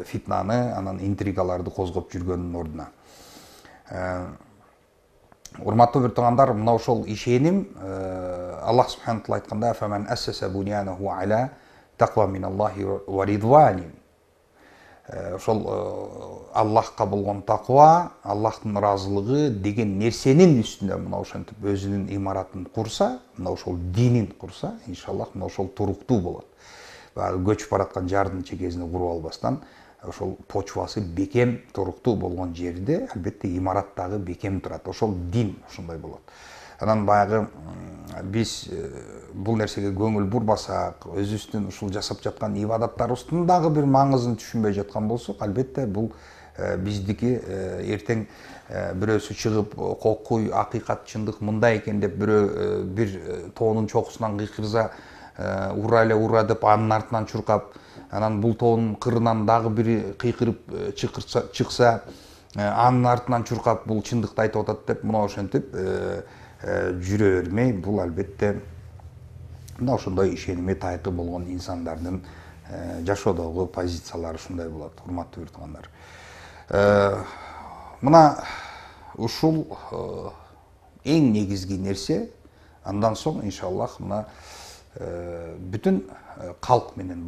S1: фитнаны анан интригаларды козгоп жүргөндүн ордуна урматтуу бир туугандар мына ошол ишеним аллах тұл тағала айтканда фаман ассаса бунянаху әлә, таква мин аллахи ва ридвани ошол аллахка болгон таква аллахтын ыраазылыгы деген нерсенин үстінде, мына ошентип өзүнүн имаратын құрса, мына ошол динин құрса, иншаллах мына ошол туруктуу болот баягы көчүп бараткан жардын чекесине куруп албастан ошол почвасы бекем туруктуу болгон жерде албетте имарат дагы бекем турат ошол дин ошондой болот анан баягы биз э, бул нерсеге көңүл бурбасак өзүбүздүн ушул жасап жаткан ибадаттарыбыздын дагы бир маңызын түшүнбөй жаткан болсок албетте бул э, биздики э, эртең бирөөсү чыгып кокуй акыйкат чындык мындай экен деп бирөө бир тоонун чокусунан кыйкырса ура эле ура деп анын артынан чуркап анан бул тоонун кырынан дагы бири кыйкырып э, чыкса э, анын артынан чуркап бул чындыкты айтып атат деп мына ошентип э, жүрө бермей бул албетте мына ошондой ишеними тайкы болгон инсандардын жашоодогу позициялары ушундай болот урматтуу бир туугандар мына ушул эң негизги нерсе андан соң иншааллах мына бүтүн Э, э, адамдын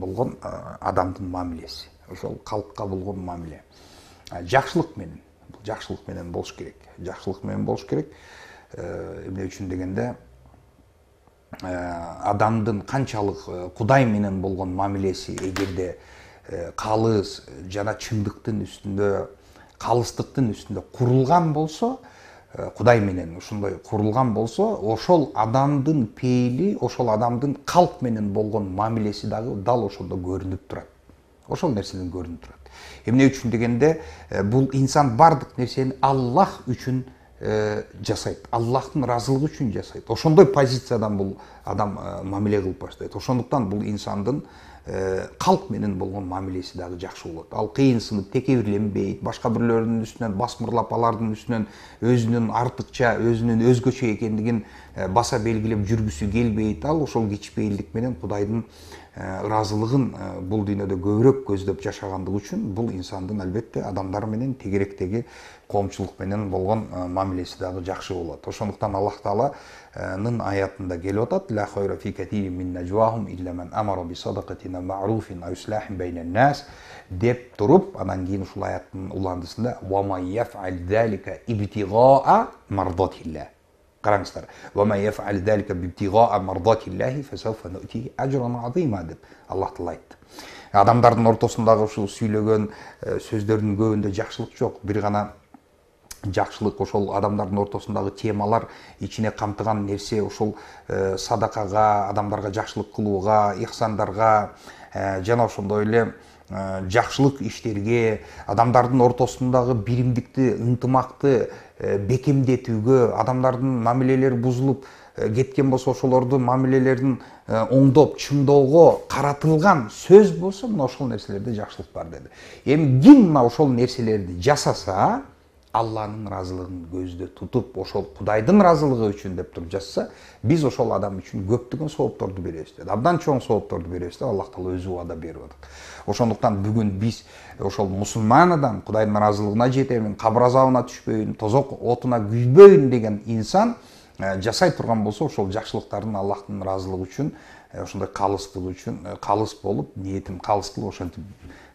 S1: мамилеси адамдың мәмілесі болгон мамиле э, жакшылык менен менен. жакшылык менен болуш керек менен болуш керек эмне үчүн дегенде адамдын канчалык кудай менен болгон мамилеси эгерде калыс жана чындыктын үстүндө калыстыктын үстүндө курулган болсо Э, құдай менен ушундай курулган болсо ошол адамдын пейили ошол адамдын калк менен болгон мамилеси дагы дал ошондо көрүнүп турат ошол нерседен көрүнүп турат эмне үчүн дегенде бул инсан баардык нерсени аллах үчүн жасайт аллахтын ыраазылыгы үчүн жасайт ошондой позициядан бул адам мамиле кылып баштайт ошондуктан бул инсандын халық менен болгон мамилеси дагы жакшы болот ал кыйынсынып текебирленбейт башка бирлөрдүн үстүнөн басмырлап алардын үстүнөн өзүнүн артыкча өзүнүн өзгөчө экендигин баса белгилеп жүргүсү келбейт ал ошол кичипейилдик менен кудайдын ыраазылыгын бул дүйнөдө көбүрөөк көздөп жашагандыгы үчүн бул инсандын албетте адамдар менен тегеректеги коомчулук менен болгон мамилеси дагы жакшы болот ошондуктан аллах таала ның аятында келіп атат ла хайра фи катирин мин наджуахум илля ман амара би садақатин ау маруфин ау ислахин байнан деп тұрып анан кейін ушул аяттын уландысында ва ман яфал залика ибтигаа мардатилла қараңыздар ва ман яфал залика ибтигаа мардатиллахи фасауфа нути ажран азима деп алла тағала айтты адамдардың ортосындағы ушул сүйлөгөн сөздөрдүн көбүндө жакшылык жок бир гана жақшылық ошол адамдардын ортосундагы темалар ичине камтыган нерсе ошол э, садакага адамдарга жакшылык кылууга ихсандарга э, жана ошондой эле э, жакшылык иштерге адамдардын ортосундагы биримдикти ынтымакты бекемдетүүгө адамдардын мамилелери бузулуп кеткен болсо ошолорду мамилелерин оңдоп чыңдоого каратылган сөз болсо мына ошол нерселерде жакшылык бар деди эми ким мына ошол нерселерди жасаса алланын ыраазылыгын көздө тутуп ошол кудайдын ыраазылыгы үчүн деп туруп жазса биз ошол адам үчүн көптөгөн соопторду беребиз деп абдан чоң соопторду беребиз деп аллах таала өзү убада берип атат ошондуктан бүгүн биз ошол мусулман адам кудайдын ыраазылыгына жетемин кабыр азабына түшпөйүн тозок отуна күйбөйүн деген инсан жасай турган болсо ошол жакшылыктардын аллахтын ыраазылыгы үчүн ошондой калыстыгы үчүн калыс болуп ниетин калыс кылып ошентип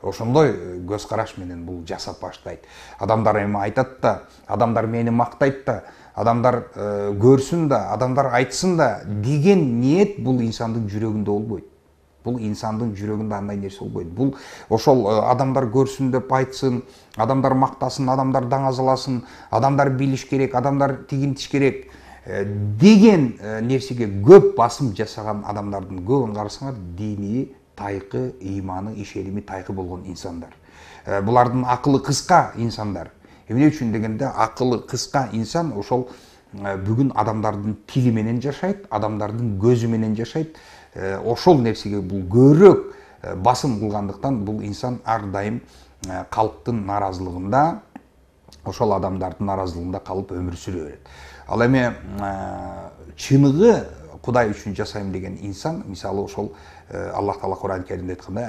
S1: ошондой э, көз менен бул жасап баштайт адамдар эми айтат да адамдар мени мактайт да адамдар э, көрсүн да адамдар айтсын да деген ниет бул инсандын жүрөгүндө болбойт бул инсандын жүрөгүндө андай нерсе болбойт бул ошол э, адамдар көрсүн деп айтсын адамдар мактасын адамдар даңазаласын адамдар билиш керек адамдар тигинтиш керек деген нерсеге көп басым жасаган адамдардын көбүн карасаңар диний тайқы иманы ишелими тайқы болған инсандар э, Бұлардың ақылы қысқа инсандар эмне үчүн дегенде ақылы қысқа инсан ошол э, бүгін адамдардың тили менен жашайт адамдардын көзү менен жашайт э, ошол нерсеге бул көбүрөөк басым кылгандыктан бул инсан ар дайым калктын нааразылыгында ошол адамдардын нааразылыгында калып өмүр сүрө берет ал эми чыныгы кудай үчүн жасайм деген инсан мисалы ошол аллах тағала құран кәрімде айтқанда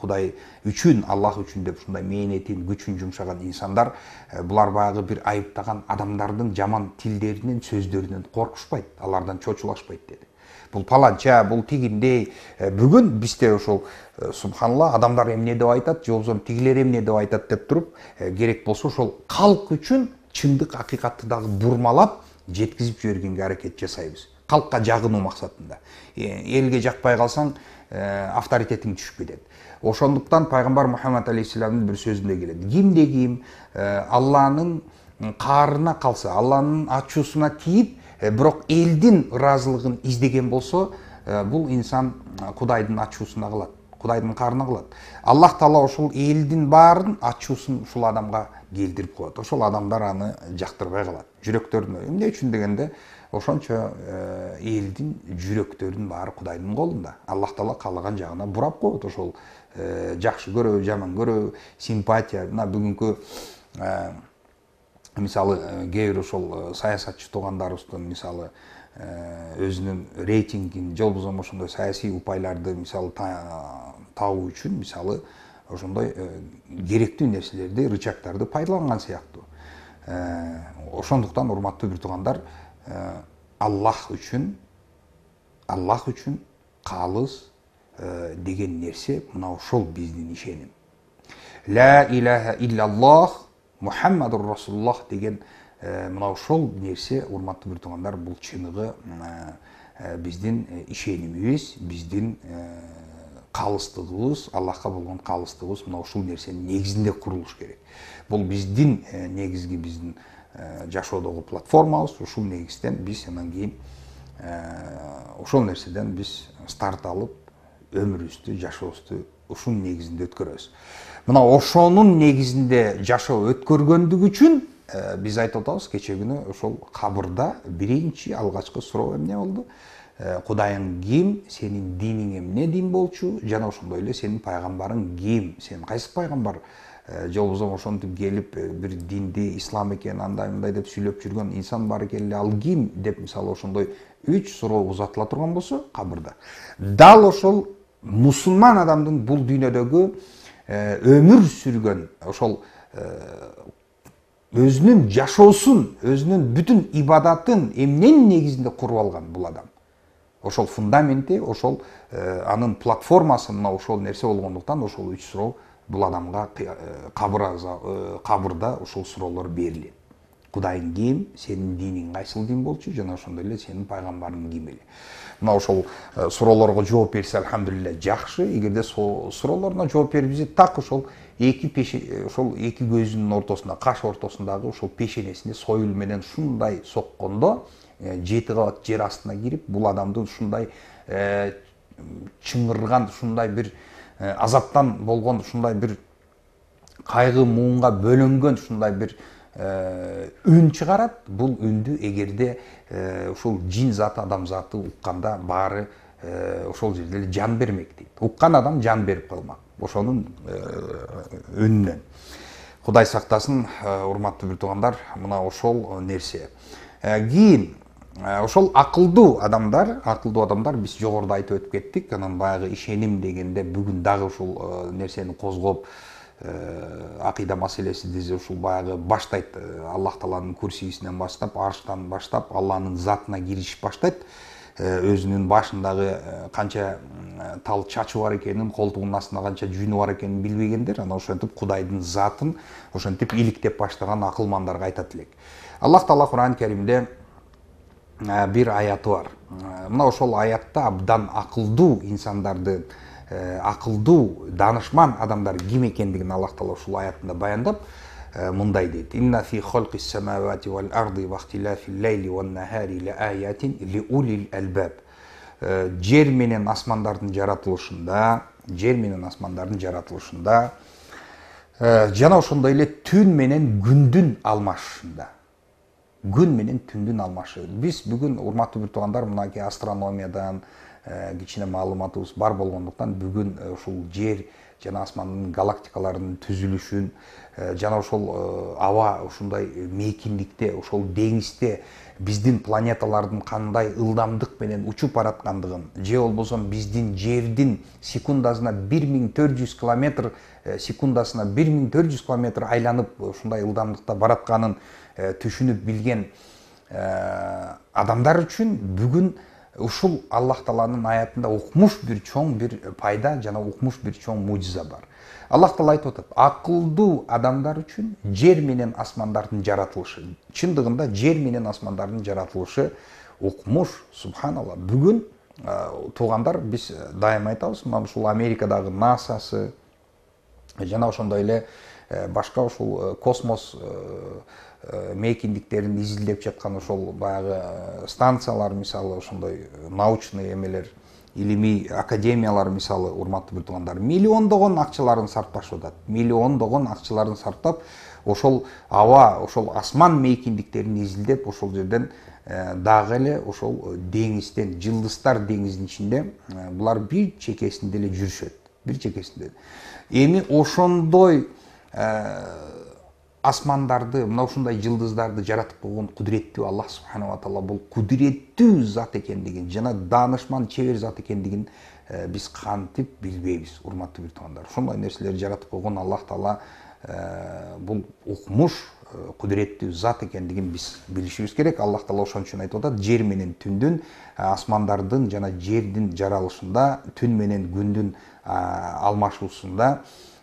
S1: құдай үшін аллах үшін деп сондай мейнетін күшін жұмсаған инсандар бұлар баяғы бір айыптаған адамдардың жаман тілдерінен сөздерінен қорқышпайды алардан чочулашпайды деді бұл паланча бұл тигиндей бүгін бізде ошол субханалла адамдар эмне деп айтат же болбосо тигилер эмне деп айтат деп туруп керек болсо ошол калк үчүн чындык акыйкатты дагы бурмалап жеткизип жибергенге аракет жасайбыз халыққа жағыну мақсатында елге жақпай қалсаң ә, авторитетің түсіп кетеді ошондуктан пайгамбар мухаммад алейхисаламдын бир сөзүндө келет кимде ким ә, алланын каарына калса алланын ачуусуна тийип ә, бирок элдин ыраазылыгын издеген болсо ә, бул инсан кудайдын ачуусуна калат кудайдын каарына калат аллах таала ошол элдин баарын ачуусун ушул адамга келтирип коет ошол адамдар аны жактырбай калат жүрөктөрүнө эмне үчүн дегенде ошончо элдин жүрөктөрүн баары кудайдын колунда аллах таала каалаган жагына бурап коет ошол э, жакшы көрөбү жаман көрөбү симпатия мына бүгүнкү э, мисалы э, кээ бир ошол саясатчы туугандарыбыздын мисалы өзүнүн рейтингин же болбосо ошондой саясий упайларды мисалы табуу үчүн мисалы ошондой керектүү нерселерди рычагтарды пайдаланган сыяктуу ошондуктан урматтуу бир туугандар аллах үшін аллах үшін қалыс деген нәрсе мынау шол біздің нишенім лә иләһә иллаллах мұхаммаду расулаллах деген ә, мынау шол нәрсе урматтуу бир туугандар бул біздің биздин біздің биздин калыстыгыбыз аллахка болгон калыстыгыбыз мына ушул нерсенин негизинде керек Бұл биздин негізгі біздің жашоодогу платформабыз ушул негизден биз анан кийин ошол нерседен биз старт алып өмүрүбүздү жашообузду ушунун негизинде өткөрөбүз мына ошонун негизинде жашоо өткөргөндүк үчүн биз айтып атабыз кечээ күнү ошол кабырда биринчи алгачкы суроо эмне болду кудайың ким сенин диниң эмне дин болчу жана ошондой эле сенин пайгамбарың ким сен кайсы пайгамбар жолубуздан ошентип келип бир динди ислам экен андай мындай деп сүйлөп жүргөн инсан бар экен эле ал ким деп мисалы ошондой үч суроо узатыла турган болсо кабырда дал ошол мусулман адамдын бул дүйнөдөгү өмүр сүргөн ошол өзүнүн жашоосун өзүнүн бүтүн ибадатын эмненин негизинде куруп алган бул адам ошол фундаменти ошол анын платформасы мына ошол нерсе болгондуктан ошол үч суроо бұл адамға қабыр қабырда ушул суроолор берилет кудайың ким сенин диниң кайсыл дин болчу жана ошондой эле сенин пайгамбарың ким эле мына ошол суроолорго жооп берсе альхамдулилля жакшы эгерде суроолоруна жооп бербесе так ошол эки пеше ошол эки көзүнүн ортосунда каш ортосундагы ошол пешенесине союл менен ушундай соккондо жети кабат жер астына кирип бул адамды ушундай чыңырган ушундай бир азаптан болған бір қайғы кайгы муунга бөлөнгөн ушундай бир үн Бұл үнді үндү эгерде ушул жин заты адам заты укканда баары ошол жерде жан бермек дейді. Ұққан адам жан берип калмак ошонун Құдай кудай сактасын урматтуу бір туугандар мына ошол нерсе кийин Э, ошол акылдуу адамдар акылдуу адамдар биз жогоруда айтып өтүп кеттик анан баягы ишеним дегенде бүгүн дагы ушул э, нерсени козгоп э, акыйда десе ушул баягы баштайт аллах тааланын курсиисинен баштап арштан баштап алланын затына кириш баштайт өзүнүн башындагы канча тал чачы бар экенин колтугунун астында канча жүнү бар экенин билбегендер анан ошентип кудайдын затын ошентип иликтеп баштаган акылмандарга айтат элек аллах таала куран каримде Э, Бір аяты бар э, мына ошол аятта абдан акылдуу инсандарды э, акылдуу данышман адамдар ким экендигин аллах таала ушул аятында баяндап мындай дейт инна фи самавати вал арди ван нахари жер менен асмандардын жаратылышында жер менен асмандардын жаратылышында жана ошондой эле түн менен күндүн алмашышында күн менен түндүн алмашуу биз бүгүн урматтуу бир туугандар мынакей астрономиядан э, кичине маалыматыбыз бар болгондуктан бүгүн э, ушул жер жана асмандын галактикаларынын түзүлүшүн э, жана ошол аба ушундай мейкиндикте ошол деңизде биздин планеталардын кандай ылдамдык менен учуп бараткандыгын же болбосо биздин жердин секундасына бир миң төрт жүз километр секундасына бир миң төрт жүз километр айланып ушундай ылдамдыкта баратканын білген билген адамдар үшін бүгін ушул аллах тааланын аятында укмуш бир чоң бир пайда жана укмуш бир чоң мужиза бар аллах таала айтып атат акылдуу адамдар үчүн жер менен асмандардын жаратылышы чындыгында жер менен асмандардын жаратылышы укмуш субханалла бүгүн туугандар біз дайым айтабыз мына ушул америкадагы насасы жана ошондой эле башка ушул космос Э, мейкиндиктерин изилдеп жаткан ошол баягы э, станциялар мисалы ошондой э, научный эмелер илимий академиялар мисалы урматтуу бир туугандар миллиондогон акчаларын сарпташып атат миллиондогон акчаларын сарптап ошол аба ошол асман мейкиндиктерин изилдеп ошол жерден дагы эле ошол деңизден жылдыздар деңизинин ичинде булар бир чекесинде эле жүрүшөт бир чекесинде эми ошондой асмандарды мына ушундай жылдыздарды жаратып койгон кудуреттүү аллах субханала таала бул кудуреттүү зат экендигин жана даанышман чебер зат экендигин э, биз кантип билбейбиз урматтуу туугандар ушундай нерселерди жаратып койгон аллах таала э, бул укмуш кудуреттүү э, зат экендигин биз билишибиз керек аллах таала ошон үчүн айтып атат жер менен түндүн асмандардын жана жердин жаралышында түн менен күндүн алмашуусунда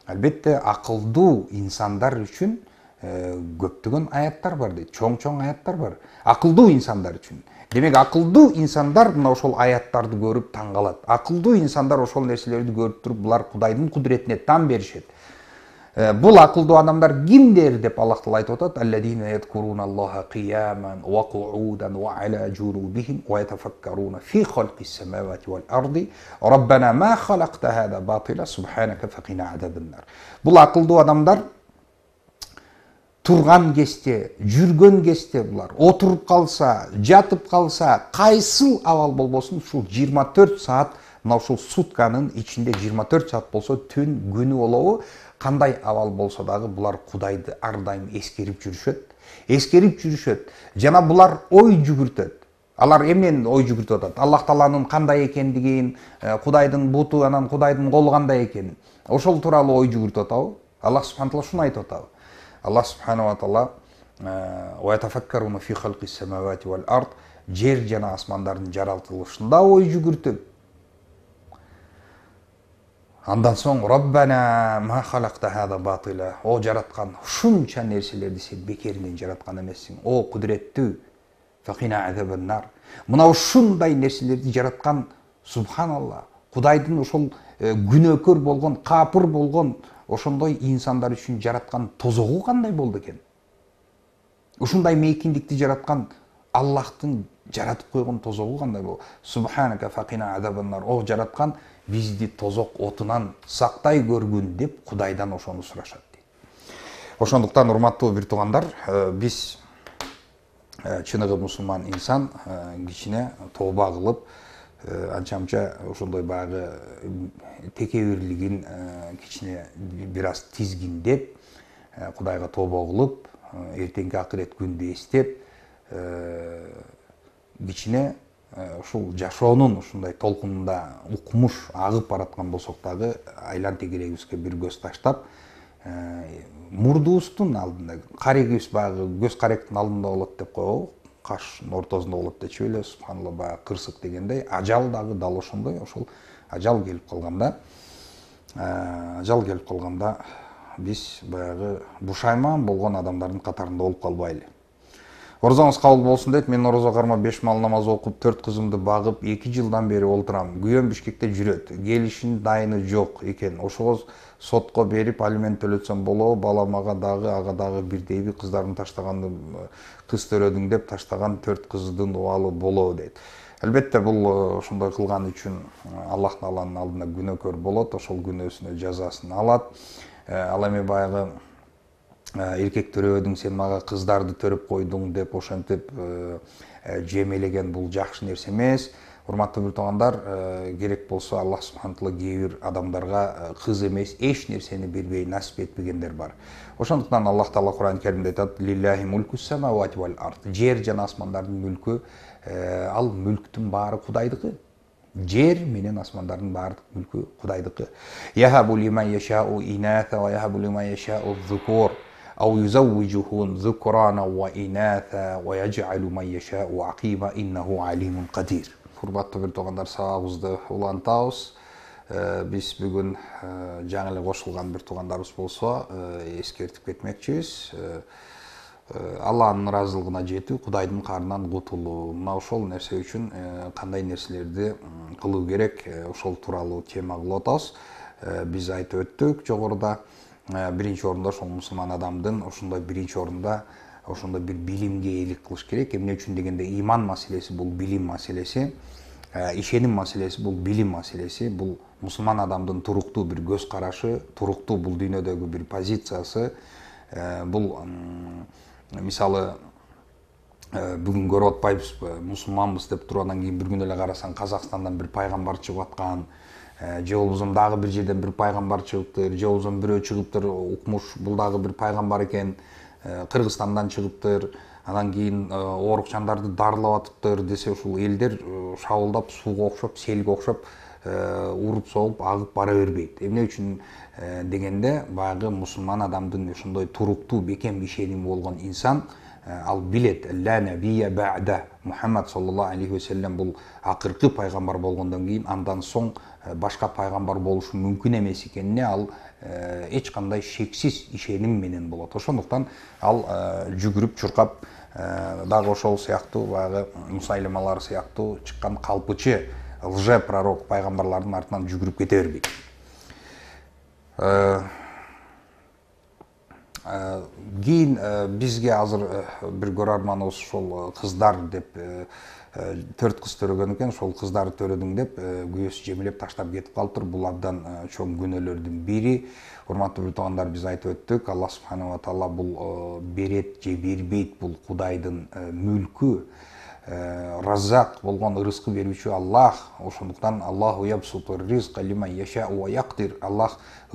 S1: албетте акылдуу инсандар үчүн көптөгөн аяттар бар дейт чоң чоң аяттар бар акылдуу инсандар үчүн демек акылдуу инсандар мына ошол аяттарды көрүп таң калат акылдуу инсандар ошол нерселерди көрүп туруп булар кудайдын кудуретине тан беришет бул акылдуу адамдар кимдер деп аллах таала айтып атат алладина يذكرون الله قياما وقعودا وعلى جنوبهم ويتفكرون في خلق السماوات والارض ربنا ما خلقت هذا бул акылдуу адамдар тұрған кезде жүрген кезде бұлар отырып қалса жатып қалса қайсыл авал болбосын ушул 24 саат мына ушул сутканың ичинде 24 саат болсо түн күнү болобу қандай авал болсо дагы булар кудайды ар дайым эскерип жүрүшөт эскерип жана бұлар ой жүгүртөт алар эмнени ой жүгүртүп атат аллах тааланын кандай экендигин кудайдын э, буту анан кудайдын колу кандай экенин ошол тууралуу ой жүгүртүп атабы аллах субхан таала шуну айтып атабы Allah subhanahu wa taala уатафаккаруна фи халқи самавати вал ард жер жана асмандардын жаратылышында ой жүгүртөт андан соң роббана ма халакта хада батила о жараткан ушунча нерселерди сен бекеринен жараткан эмессиң о кудуреттүү факина азабан нар мына ушундай нерселерди жараткан субханалла кудайдын ошол күнөөкөр болгон капыр болгон ошондой инсандар үчүн жараткан тозогу кандай болду экен ушундай мейкиндикти жараткан аллахтын жаратып койгон тозогу кандай болду субханака факина азабаннар о жараткан бизди тозок отунан сактай көргүн деп кудайдан ошону сурашат дейт ошондуктан урматтуу бир туугандар э, биз э, чыныгы мусулман инсан э, кичине тооба кылып анчамча ошондой баягы текебирлигин кичине бир аз тизгиндеп кудайга тобо кылып эртеңки акырет күндү эстеп кичине ушул жашоонун ушундай толкунунда укмуш агып бараткан болсок дагы айлан тегерегибизге бир көз таштап мурдубуздун алдында карегибиз баягы көз каректин алдында болот деп коебу қашыштың ортасында болады деп шебеле субханалла баягы қырсық дегендей ажал дагы дал ошондой ошол ажал келип калганда ә, ажал келип калганда биз баягы бушайман болгон адамдардын катарында болуп калбайлы Орзаңыз қабыл болсын деді мен ораза қарма беш мал намаз оқып төрт қызымды бағып екі жылдан бері отырамын күйеуім бішкекте жүреді келишин дайыны жоқ екен ошого сотко берип алимент төлөтсөм болобу баламаға ага дагы ага дагы бирдейби кыздарын таштаганды кыз төрөдүң деп таштаган төрт кыздын убалы болобу дейт албетте бул ошондой қылған үчүн аллах тааланын алдында күнөөкөр болот ошол күнөөсүнө жазасын алат ә, ал эми баягы еркек э, төрөдің сен мага қыздарды төрөп қойдың деп ошентип э, э, жемелеген бұл жакшы нерсе эмес урматтуу биртугандар керек болсо аллах субхан тағала кээ бир адамдарга кыз эмес эч нерсени бербей насип этпегендер бар ошондуктан аллах таала куран каримде айтат лиллахи мулку самавати вал ард жер жана асмандардын мүлкү ал мүлктүн баары кудайдыкы жер менен асмандардын баардык мүлкү кудайдыкы أو يزوجهم ذكرانا وإناثا ويجعل من يشاء عقيما إنه عليم قدير бір туғандар сабағымызды улантабыз біз бүгін жаңа эле кошулган бир туугандарыбыз болсо эскертип кетмекчибиз алланын разылығына жетүү құдайдың каарынан кутулуу мына ошол нерсе үчүн қандай нәрселерді кылуу керек ошол туралы тема кылып атабыз Біз айтып өттік жогоруда Э, биринчи орунда ошол мусулман адамдын ошондой биринчи орунда ошондой бир билимге ээлик кылыш керек эмне үчүн дегенде ыйман маселеси бул билим маселеси э, ишеним маселеси бул билим маселеси бул мусулман адамдын туруктуу бир көз карашы туруктуу бул дүйнөдөгү бир позициясы э, бул мисалы бүгүн көрүп атпайбызбы мусулманбыз деп туруп анан кийин бир күнү эле карасаң казакстандан бир пайгамбар чыгып аткан Э, же болбосо дагы бир жерден бир пайгамбар чыгыптыр же болбосо бирөө чыгыптыр укмуш бул дагы бир пайгамбар экен кыргызстандан э, чыгыптыр анан кийин оорукчандарды э, дарылап атыптыр десе ушул элдер шабылдап сууга окшоп селге окшоп уруп согуп агып бара бербейт эмне үчүн дегенде баягы мусулман адамдын ошондой туруктуу бекем ишеними болгон инсан ал билет ла набия бада мухаммад саллаллаху алейхи вассалам бул акыркы пайгамбар болгондон кийин андан соң Э, башка пайгамбар болушу мүмкүн эмес экенине ал э, эч кандай шексиз ишеним менен болот ошондуктан ал э, жүгүрүп чуркап дагы ошол сыяктуу баягы мусайлималар сыяктуу чыккан калпычы лже пророк пайгамбарлардын артынан жүгүрүп кете бербейт кийин бизге азыр бир көрөрманыбыз ушол кыздар деп Э, төрт қыз төреген екен сол қыздарды төредің деп э, күйесі жемелеп таштап кетіп қалып тұр бұл абдан э, чоң күнәлердің бірі құрметті туугандар біз айтып өттік алла субханала тағала бул берет же бербейді бұл құдайдың мүлкі разақ болған ырысқы берүүчү аллах ошондуктан аллах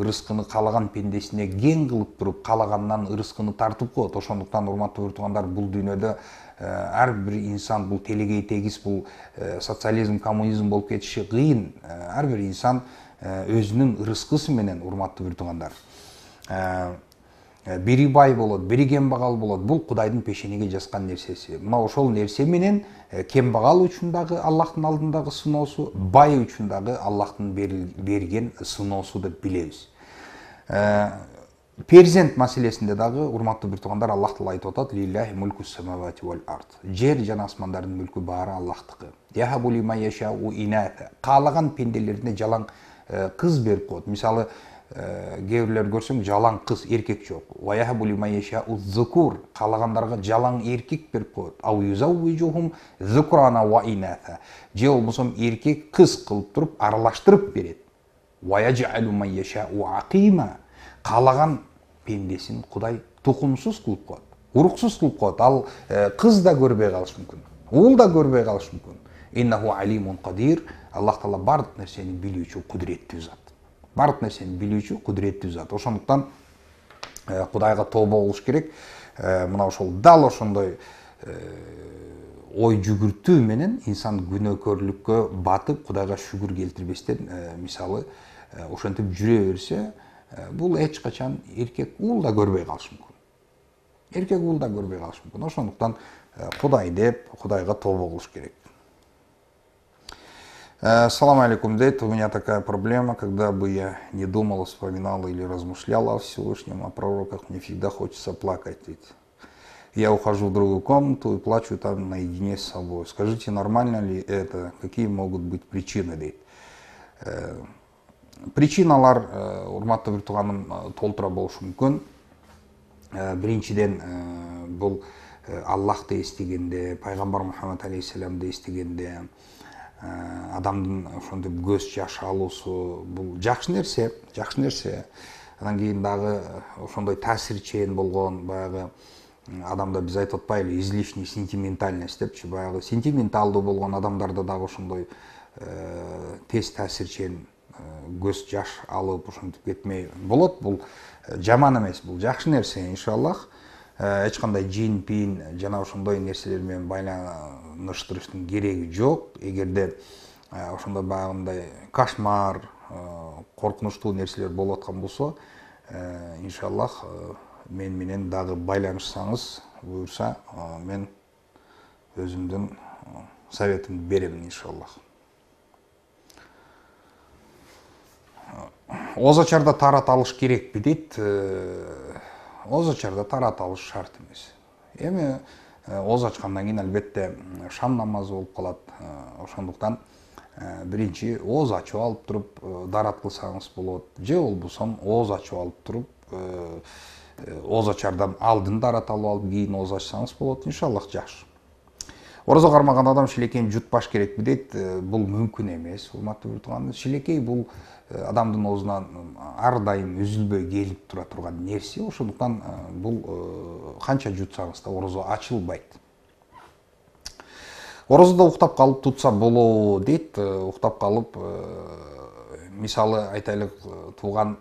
S1: ырыскыны қалаған пендесине кең кылып туруп қалағаннан ырыскыны тартып қояды ошондуктан урматтуу бир туугандар бул дүйнөдө Э, әрбір инсан бұл телегей тегіс бұл э, социализм коммунизм болып кетіші қиын э, әрбір инсан өзінің менен урматтуу бир туугандар бири бай болады, бири кембағал болады, бұл құдайдың пешенеге жасқан нерсеси мына ошол нерсе менен кембағал үшін дағы аллахтын алдындагы сыноосу бай үшін дағы аллахтын берген сыноосу деп білеміз перзент мәселесінде дағы құрметті биртугандар аллах тағала айтып атат лиллахи мулку самавати вал ард жер жана асмандардын мүлкі бары аллахтыкы яхабу лиман яшау инаса каалаган пенделеріне жалаң кыз берип коет мисалы жалаң қыз еркек жалаң кыз эркек жок зукур қалағандарға жалаң эркек берип коет же болбосо эркек қыз кылып тұрып аралаштырып берет қалаған пендесін құдай тұқымсыз қылып қояды ұрықсыз қылып қояды ал қыз да көрбей қалышы мүмкін ұл да көрбей қалышы мүмкін қадир аллах тағала барлық нәрсені билеуші құдіретті зат барлық нәрсені билеуші құдіретті зат ошондуктан құдайға тоба болуш керек мынау ошол дал ошондой ой жүгүртүү менен инсан күнөөкөрлүккө батып кудайга шүгүр келтирбестен мисалы ошентип жүрө берсе бул эч качан эркек уул да көрбөй калышы мүмкүн эркек уул да көрбөй калышы мүмкүн ошондуктан кудай деп кудайга тобо кылыш керек Салам алейкум, дейт. У меня такая проблема, когда бы я не думал, вспоминал или размышлял о Всевышнем, о пророках, мне всегда хочется плакать. дейт. Я ухожу в другую комнату и плачу там наедине с собой. Скажите, нормально ли это? Какие могут быть причины, дейт? причиналар э, урматтуу бир тууганым э, толтура болушу мүмкүн э, биринчиден бул аллахты эстегенде пайгамбар мухаммад алейхисаламды эстегенде адамдын ошентип көз жаш алуусу бул жакшы нерсе жакшы нерсе анан кийин дагы ошондой таасирчен болгон баягы адамда биз айтып атпайбы излишний сентиментальность депчи баягы сентименталдуу болгон адамдарда дагы ошондой тез таасирчен көз жаш алып ушинтип кетмей болот бул э, жаман эмес бұл жакшы нерсе иншаллах э, эч кандай жин пин жана ошондой нерселер менен байланыштырыштын кереги жок эгерде э, ошондой баягындай кошмар коркунучтуу нерселер болуп аткан болсо иншаллах мен менен дагы байланышсаңыз буюрса мен өзүмдүн советимди беремін, иншаллах ооз ачарда тарата алыш керекпи дейт ооз э, ачаарда тарата алыш шарт эмес эми ооз э, ачкандан кийин албетте шам намазы болуп калат э, ошондуктан биринчи ооз ачып алып туруп дарат кылсаңыз болот же болбосо ооз ачып алып туруп ооз ачардан алдын дарат алып алып кийин ооз ачсаңыз болот иншаллах жакшы орозо кармаган адам шилекейин жутпаш керекпи дейт бул мүмкүн эмес урматтуу бир туугандар шилекей бул оозунан э, ар дайым үзүлбөй келіп тұра тұрған нерсе ошондуктан э, бул э, канча жутсаңыз да орозо ачылбайт орозада уктап калып тутса болобу дейт уктап калып мисалы айтайлык тууган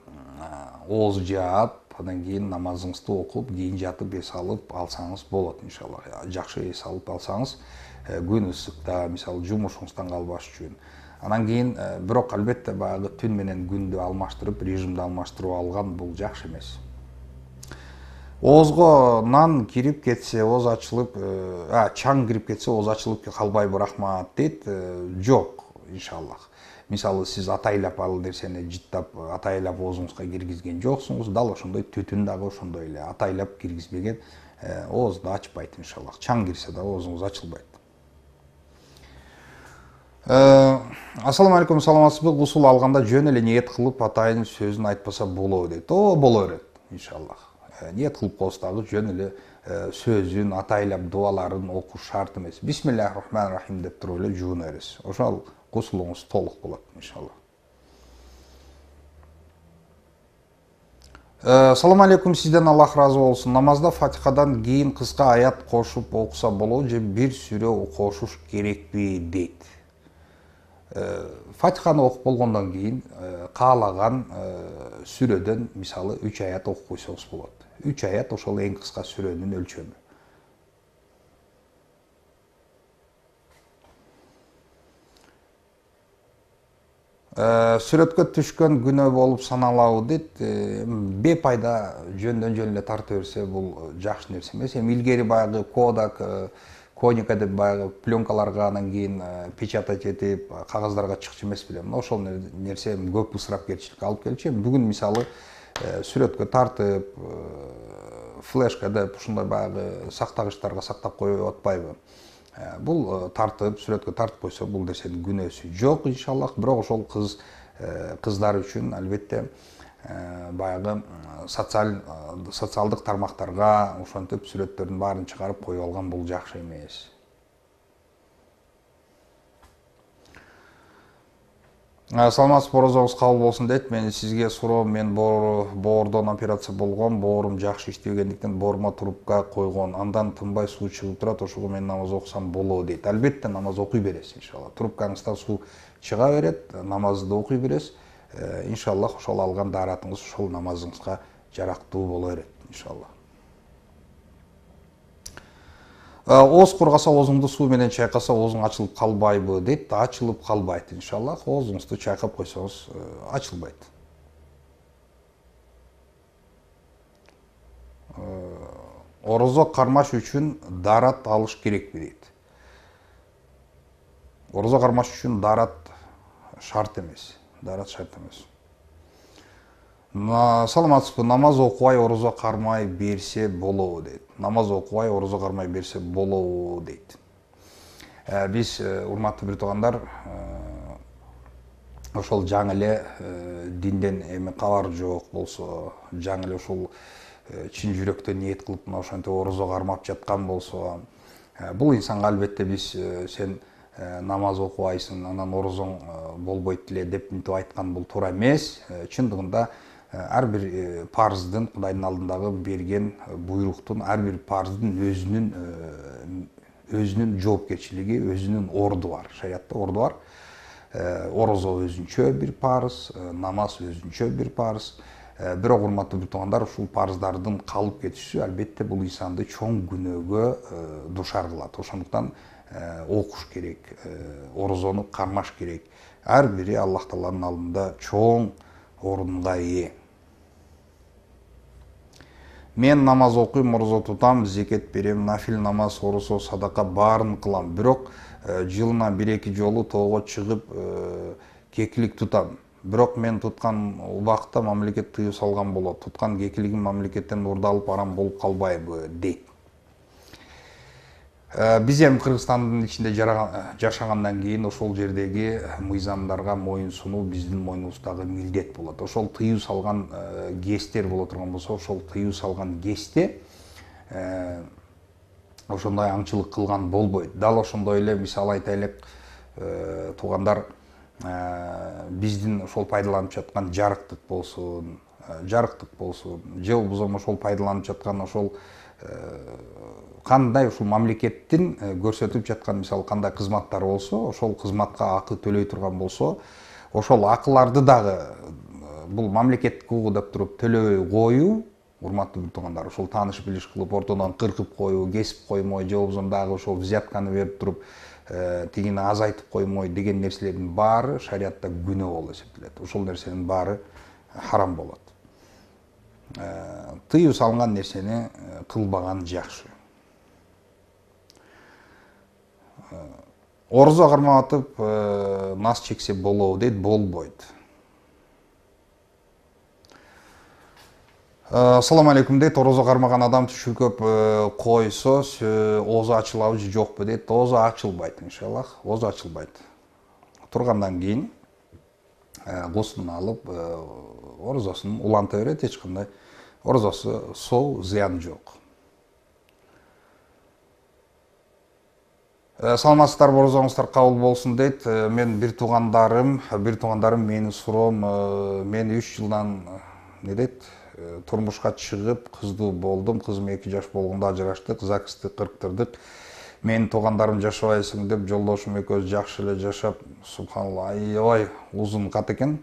S1: ооз жаап анан кийин намазыңызды окуп кийин жатып эс алып алсаңыз болот иншалла жакшы эс алып алсаңыз күн ысыкта мисалы жумушуңуздан калбаш үчүн анан кийин э, бирок албетте баягы түн менен күндү алмаштырып режимди алмаштырып алган бул жакшы эмес оозго нан кирип кетсе ооз ачылып э, чаң кирип кетсе ооз ачылып калбайбы рахмат дейт э, жок иншаллах мисалы сиз атайлап ал нерсени жыттап атайлап оозуңузга киргизген жоксуңуз дал ошондой түтүн дагы ошондой эле атайлап киргизбеген оозду ачпайт иншаллах чаң кирсе дагы оозуңуз ачылбайт Э, ассаламу алейкум саламатсызбы ғұсыл алғанда жөн эле ниет кылып атайын сөзүн айтпаса болобу дейді о боло берет иншаллах э, ниет қылып коебуз дагы жөн эле э, сөзүн атайлап дубаларын оқу шарт емес бисмиллахи рахмани рахим деп туруп эле жууна бересиз ошол гусулуңуз толук болот иншалла салам алейкум сізден аллах разы болсын намазда фатихадан кейін қысқа аят кошуп оқыса болобу же бир сүрө керек пе дейді. Э, фатиханы окуп болгондон кийин э, каалаган э, сүрөдөн мисалы үч аят окуп койсоңуз болот үч аят ошол эң кыска сүрөнүн өлчөмү сүрөткө түшкөн күнөө болуп саналабы дейт бейпайда жөндөн жөн эле тарта берсе бул жакшы нерсе эмес эми илгери баягы кодак коника деп баягы пленкаларга анан кийин э, печатать этип э, кагаздарга чыкчу эмес беле мына ошол нерсе көп ысырапкерчиликке алып келчү эми бүгүн мисалы э, сүрөткө тартып флешка деп ушундай баягы сактагычтарга сактап коюп атпайбы бул тартып сүрөткө тартып койсо бул нерсенин күнөөсү жок иншаллах бирок ошол кыз кыздар үчүн албетте Э, баягы социаль э, социалдык тармактарга ошентип сүрөттөрдүн баарын чыгарып коюп алган бул жакшы эмес э, саламатсызбы орозоңуз кабыл болсун дейт мен сизге суроом мен боордон операция болгом боорум жакшы иштебегендиктен боорума трубка койгон андан тынбай суу чыгып турат ошого мен намаз окусам болобу дейт албетте намаз окуй бересиз иншалла трубкаңыздан суу чыга берет намазды окуй бересиз Э, иншаллах ошол алган дааратыңыз ушул намазыңызга жарактуу боло берет иншалла ооз э, кургаса оозуңду суу менен чайкаса оозуң ачылып калбайбы дейт ачылып калбайт иншаллах оозуңузду чайкап койсоңуз э, ачылбайт орозо кармаш үчүн даарат алыш керекпи дейт орозо кармаш үчүн даарат шарт эмес дарат шарт емес саламатсызбы намаз окубай орозо кармай берсе болобу дейді намаз окубай орозо кармай берсе болобу дейт ә, биз ә, урматтуу бир туугандар ә, ошол жаңы эле динден эми кабар жок болсо жаңы эле ушул чын жүрөктөн ниет кылып мына ошентип орозо кармап жаткан болсо бул инсанга албетте биз сен Э, намаз оқымайсың анан орозоң э, болбойт эле деп мынтип айткан бул туура эмес э, чындыгында ар бир парыздын кудайдын алдындагы берген буйруктун ар бир парыздын өзүнүн өзүнүн жоопкерчилиги өзүнүн орду бар шариятта орду бар орозо өзүнчө бир парыз намаз өзүнчө бир парыз бирок урматтуу биртугандар ушул парыздардын калып кетиши албетте бул инсанды чоң күнөөгө душар кылат ошондуктан Э, окуш керек э, орозону кармаш керек ар бири аллах тааланын алдында чоң орунга ээ мен намаз окуйм орозо тутам зекет берем нафил намаз орозо садака баарын кылам бирок э, жылына бир эки жолу тоого чыгып кекилик тутам бирок мен туткан убакта мамлекет тыюу салган болот туткан кекилигим мамлекеттен уурдалып арам болуп калбайбы дейт Э, біз ем қырғызстанның ішінде жашағаннан кейін ошол жердеги э, мыйзамдарга моюн біздің биздин мойнубуздагы милдет болады. ошол тыюу салған э, гестер боло турган болсо ошол салған гесте гэсте ошондой аңчылык бол болбойт дал ошондой эле мисал айтайлық туғандар біздің биздин ошол пайдаланып жаткан жарыктык болсун жарыктык болсун же болбосо ошол пайдаланып жаткан ошол қандай ушу мамлекеттин э, көрсөтүп жаткан мисалы кандай кызматтары болсо ошол кызматка акы төлөй турган болсо ошол акыларды дагы бул мамлекеттик угу деп туруп төлөй коюу урматтуу туугандар ошол тааныш билиш кылып ортодон кыркып коюу кесип коймой же болбосо дагы ошол взятканы берип туруп э, тигини азайтып коймой деген нерселердин баары шариятта күнөө болуп эсептелет ошол нерсенин баары харам болот э, тыюу салынган нерсени кылбаган жакшы орза кармап нас чексе болобу дейт болбойт ассалам алейкум дейт орозо қармаған адам көп койсо оозу ачылабы же жокпу дейді оозу ачылбайт иншаллах оозу ачылбайт тургандан кейін ғұсылын алып орозосун уланта береді ешқандай кандай сол соо жоқ Э, саламатсыздар оорозоңуздар кабыл болсын дейт э, мен бір туугандарым бір туугандарым мені суром э, мен үш жылдан эмне дейт шығып қызды кыздуу болдум кызым эки жаш болгондо ажыраштык загсты кырктырдык менин туугандарым жашабайсың деп жолдошым экөөбүз жакшы эле жашап субханалла аябай узун кат экен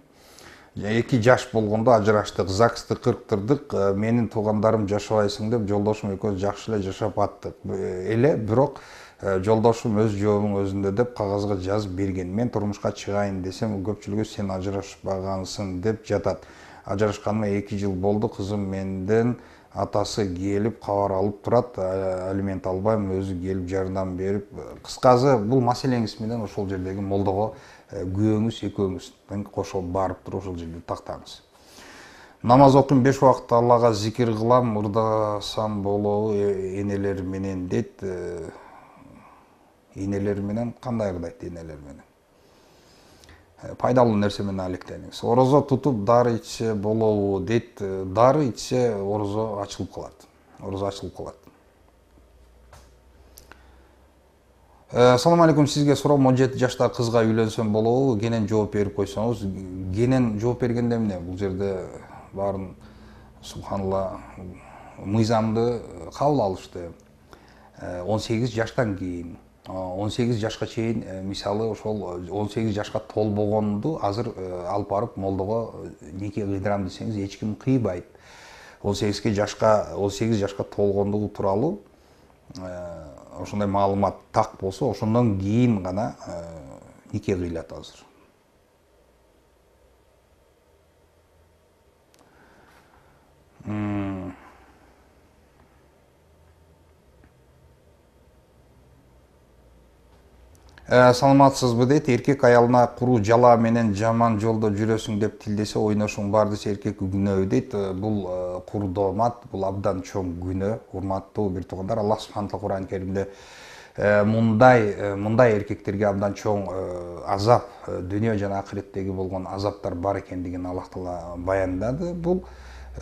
S1: эки жаш болгондо ажыраштык загсты кырктырдык менин туугандарым жашабайсың деп жолдошум экөөбүз жакшы эле жашап аттык эле бирок Э, жолдошум өз жообуң өзүндө деп кагазга жазып берген мен турмушка чыгайын десем көпчүлүгү сен ажырашпагансың деп жатат ажырашканыма эки жыл болду кызым менден атасы келип кабар алып турат ә, алимент албайм өзү келип жардам берип кыскасы ә, бул маселеңиз менен ошол жердеги молдого ә, күйөөңүз экөөңүздүн кошо барып туруп ошол жерде тактаңыз намаз окуйм беш убакыт аллага зикир кылам ырдасам болобу энелер менен дейт инелерменен қандай ырдайт инелерменен пайдалуу нерсе менен алектениңиз орозо тутуп дары ичсе болобу дейт дары ичсе орозо ачылып калат орозо ачылып калат салам алейкум сізге суроом он жети жаштагы кызга үйлөнсөм болобу кенен жооп берип койсоңуз кенен жооп бергенде эмне бул жерде баарын субханалла мыйзамды кабыл алышты он сегиз жаштан кийин он сегиз жашка чейин э, мисалы ошол э, он сегиз жашка толбогонду азыр э, алып барып молдого нике кыйдырам десеңиз эч ким кыйбайт он сегизге жашка он сегиз жашка толгондугу тууралуу ошондой маалымат так болсо ошондон кийин гана нике кыйылат азыр ә, саламатсызбы дейт эркек аялына құру жала менен жаман жолда жүрөсүң деп тилдесе ойношуң бар десе эркек күнөө дейт э, бул э, курдомат бул абдан чоң күнөө урматтуу бир туугандар алла субхан таала куран каримде мындай мындай эркектерге абдан чоң азап дүние жана акыреттеги болгон азаптар бар экендигин аллах таала баяндады бул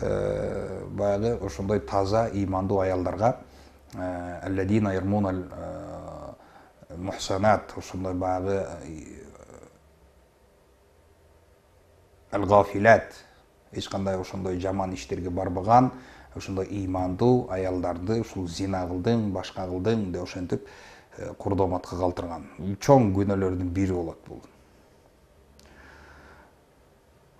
S1: баягы ошондой таза ыймандуу аялдарга muhsanat ошондой баягы гафилат эч кандай ошондой жаман иштерге барбаган ошондой ыймандуу аялдарды ушул зина кылдың башка кылдың деп ошентип курдоматка калтырган чоң күнөөлөрдүн бири болот бул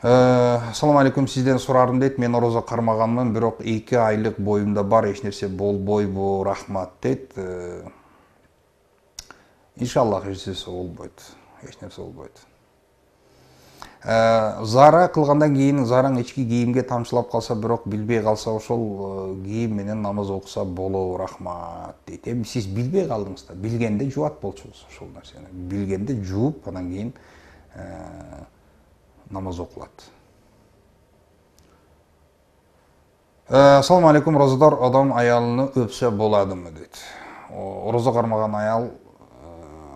S1: ассалому алейкум сизден сурарым дейт мен орозо кармаганмын бирок эки айлык боюмда бар эч нерсе болбойбу рахмат дейт иншаллах ешнәрсе болбойт эч нерсе болбойт зара кылгандан кейін, зараң ички кийимге тамшылап калса бирок билбей калса ошол э, кийим менен намаз оқыса болу рахмат дейді. эми сиз билбей калдыңыз да билгенде жуат болчуңуз ошол нерсени билгенде жууп анан кийин э, намаз оқылады. Э, Салам алейкум розадар адам аялыны өпсө боладымы дейді. орозо кармаган аял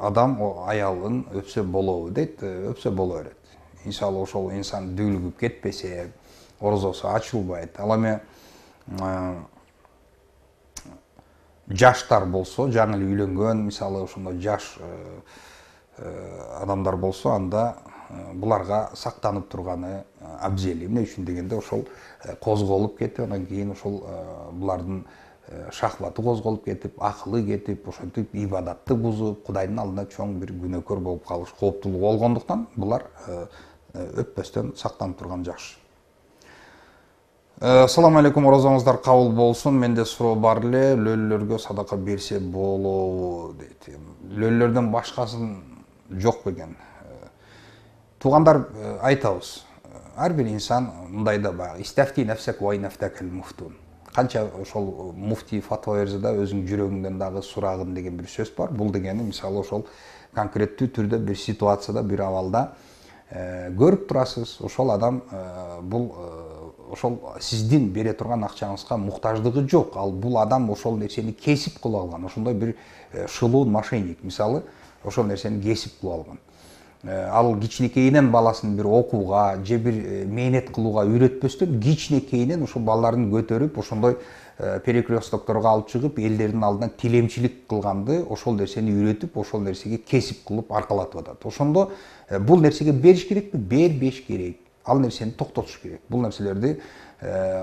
S1: адам аялын өпсе болобу дейт э, өпсө боло берет иншалла ошол инсан дүүлүгүп кетпесе орозосу ачылбайт ал эми э, жаштар болсо жаңы эле үйлөнгөн мисалы ошондой жаш э, адамдар болсо анда буларга сактанып турганы абзел эмне үчүн дегенде ошол козголуп кетип анан кийин ошол булардын Э, шахваты козголуп кетип ақылы кетип ошентип ибадатты бузуп кудайдын алдында чоң бир күнөөкөр болуп калыш кооптуулугу болгондуктан булар э, э, өтпөстөн сактанып тұрған жакшы ассаламу алейкум оразаңыздар кабыл болсын. менде суроо бар эле лөлөлөргө садака берсе болобу дейт лөлөлөрдөн башкасын жок бекен туугандар айтабыз ар бир инсан мындай да баягы муфтун қанша ошол муфти фатва берсе да өзүңдүн жүрөгүңдөн дагы сурагын деген бір сөз бар бул дегени мисалы ошол конкреттүү түрдө бир ситуацияда бир абалда э, көрүп турасыз ошол адам э, бул ошол э, сиздин бере турган акчаңызга муктаждыгы жок ал бул адам ошол нерсени кесип кылып алган ошондой бир шылуун мошенник мисалы ошол нерсени кесип кылып алган Э, ал кичинекейинен баласын бир окууга же бир э, мээнет кылууга үйрөтпөстөн кичинекейинен ушул балдарын көтөрүп ошондой э, перекрестокторго алып чыгып элдердин алдына тилемчилик кылганды ошол нерсени үйрөтүп ошол нерсеге кесип кылып аркалатып атат ошондо бул нерсеге бериш керекпи бербеш керек ал нерсени токтотуш керек бул нерселерди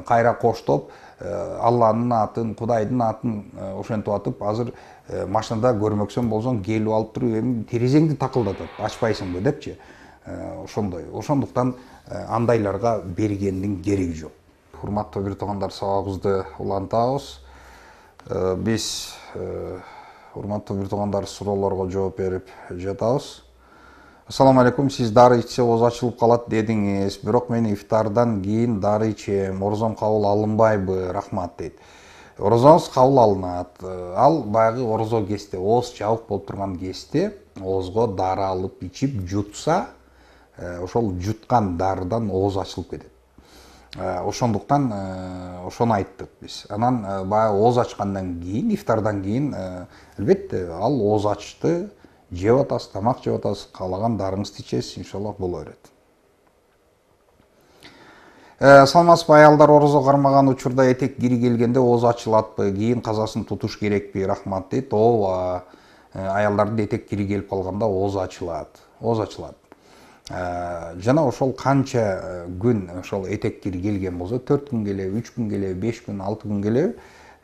S1: кайра коштоп алланын атын кудайдын атын ошентип атып азыр Э, машинада көрмөксөң болсоң келип алып туруп эми терезеңди такылдатат ачпайсыңбы депчи э, ошондой ошондуктан э, андайларга бергендин кереги жок урматтуу бир туугандар сабагыбызды улантабыз биз урматтуу бир туугандар суроолорго жооп берип жатабыз ассалам алейкум сиз дары ичсе ооз ачылып калат дедиңиз бирок мен ифтардан кийин дары ичем орзом кабыл алынбайбы рахмат дейт орозоңуз қабыл алынады ал баяғы орозо кезде ооз жабык болуп турган кезде оозго дары алып ичип жутса э, ошол жуткан дарыдан ооз ачылып кетет э, ошондуктан э, ошону айттык биз анан баягы ооз ачкандан кийин ифтардан кийин албетте ал ооз ачты жеп атасыз тамак жеп атасыз каалаган дарыңызды ичесиз иншаллах боло берет Э, салмас аялдар орозо кармаган учурда этек кири келгенде ооз ачылатпы кийин казасын тутуш керекпи рахмат дейт ооба э, аялдардын этек кири келип калганда ооз ачылат ооз ачылат э, жана ошол канча күн ошол этек кири келген болсо төрт күн келеби үч күн келеби беш күн алты күн келеби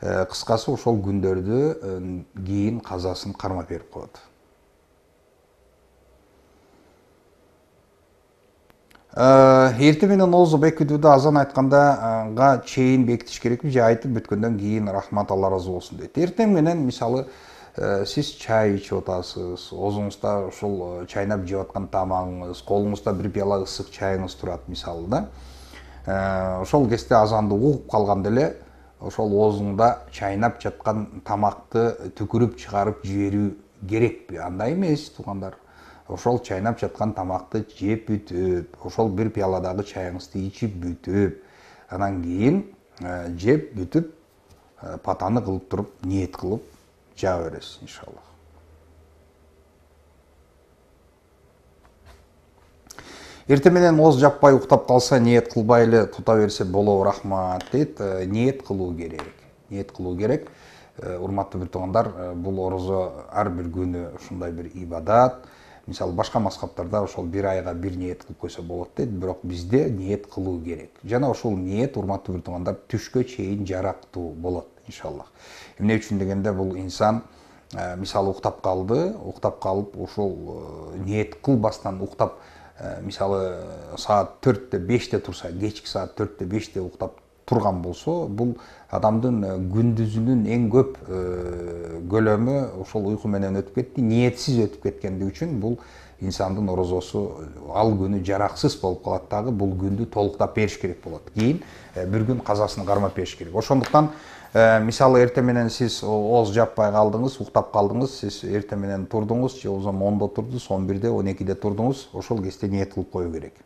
S1: кыскасы ошол күндерді кийин казасын кармап берип коет Э, эртең менен оозу бекитүүдө азан айтқандаға э, чейін бекитиш керекпи же айтып бүткөндөн кейін рахмат алла ыраазы болсун дейт эртең менен мисалы э, сиз чай ичип атасыз оозуңузда ушул чайнап жеп аткан тамагыңыз колуңузда бир ұсық ысык чайыңыз турат мисалы да ошол кезде азанды угуп калганда эле ошол оозуңда чайнап жаткан тамакты түкүрүп чыгарып жиберүү керекпи андай эмес туугандар ошол чайнап жаткан тамакты жеп бүтүп ошол бир пиаладагы чайыңызды ичип бүтүп анан кийин э, жеп бүтүп э, патаны кылып туруп ниет кылып жаа бересиз иншалла эртең менен ооз жаппай уктап калса ниет кылбай эле тута берсе болобу рахмат дейт э, ниет кылуу керек ниет кылуу керек урматтуу бир туугандар бул орозо ар бир күнү ушундай бир ибадат мысалы башка мазхабтарда ошол бир айга бир ниет кылып койсо болот дейт бирок бизде ниет кылуу керек жана ошол ниет урматтуу биртугандар түшкө чейин жарактуу болот иншаллах эмне үчүн дегенде бул инсан э, мисалы уктап калды уктап калып ошол э, ниет кылбастан уктап э, мисалы саат төрттө беште турса кечки саат төрттө беште уктап турган болсо бул адамдын э, күндүзүнүн эң көп э, көлөмү ошол уйку менен өтүп кетти ниетсиз өтүп кеткендиги үчүн бул инсандын орозосу ал күнү жараксыз болуп калат дагы бул күндү толуктап бериш керек болот кийин э, бир күн казасын кармап бериш керек ошондуктан мисалы эртең менен сиз ооз жаппай калдыңыз уктап калдыңыз сиз эртең менен турдуңуз же болбосо ондо турдуңуз он бирде он экиде турдуңуз ошол кезде ниет кылып коюу керек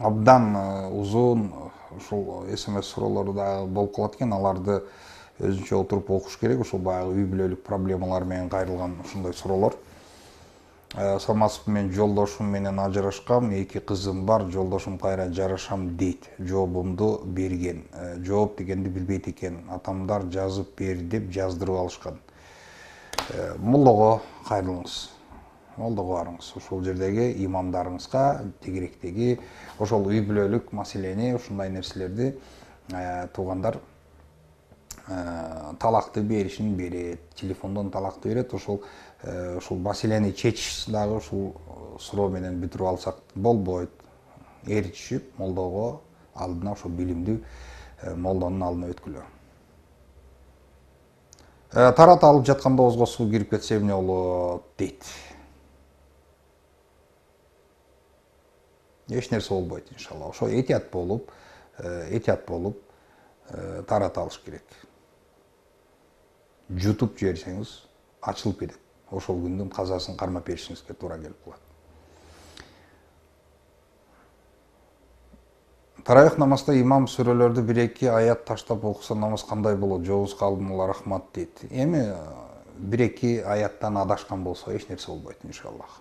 S1: абдан э, узун ушул смс суроолору дагы болуп калат экен аларды өзүнчө отуруп окуш керек ушул баягы үй бүлөлүк проблемалар менен кайрылган ушундай суроолор э, саламатсызбы мен жолдошум менен ажырашкам эки кызым бар жолдошум кайра жарашам дейт жообумду берген э, жооп дегенди билбейт экен атамдар жазып бер деп жаздырып алышкан молдого кайрылыңыз молдоголорубуз ошол жердеги имамдарыңызга тегеректеги ошол үй бүлөлүк маселени ушундай нерселерди э, туугандар э, талакты беришин берет телефондон талакты берет ошол э, ушул маселени чечиш дагы ушул суроо менен бүтүрүп алсак болбойт ээрчишип молдого алдына ошо билимдүү молдонун алдына өткүлө тарата алып жаткандоозго суу кирип кетсе эмне болот дейт эч нерсе болбойт иншалла ошо этият болуп этият болуп тарата алыш керек жутуп жиберсеңиз ачылып кетет ошол күндүн казасын кармап беришиңизге туура келип калат тарайых намазда имам сүрөлөрдү бир эки аят таштап окуса намаз кандай болот жообузга алдын олар рахмат дейт эми бир эки аяттан адашкан болсо эч нерсе болбойт иншаллах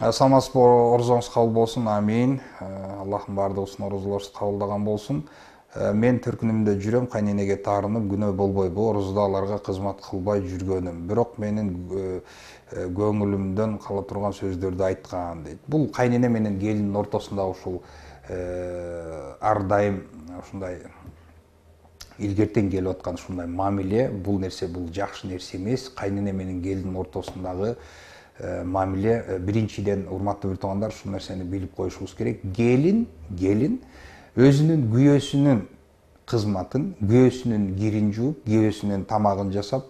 S1: Ә, Самас споры ұрзаңыз қабыл болсын амин ә, аллахым бар даусын оразаларыңызды қабылдаған болсын ә, мен түркінімде жүрем қайненеге тарынып күнә болбой бұл ұрызда қызмат қылбай жүргенім бирок менің көңілімден қала тұрған сөздерді айтқан дейді бұл қайнене менен келіннің ортасында ушул ардайым ушундай илгертен келип аткан ушундай мамиле бұл нерсе бұл жакшы нерсе емес кайнене менен келінің ортосундагы мамиле биринчиден урматтуу бир туугандар ушул нерсени билип коюшубуз керек келин келин өзүнүн күйөөсүнүн кызматын күйөөсүнүн кирин жууп күйөөсүнүн тамагын жасап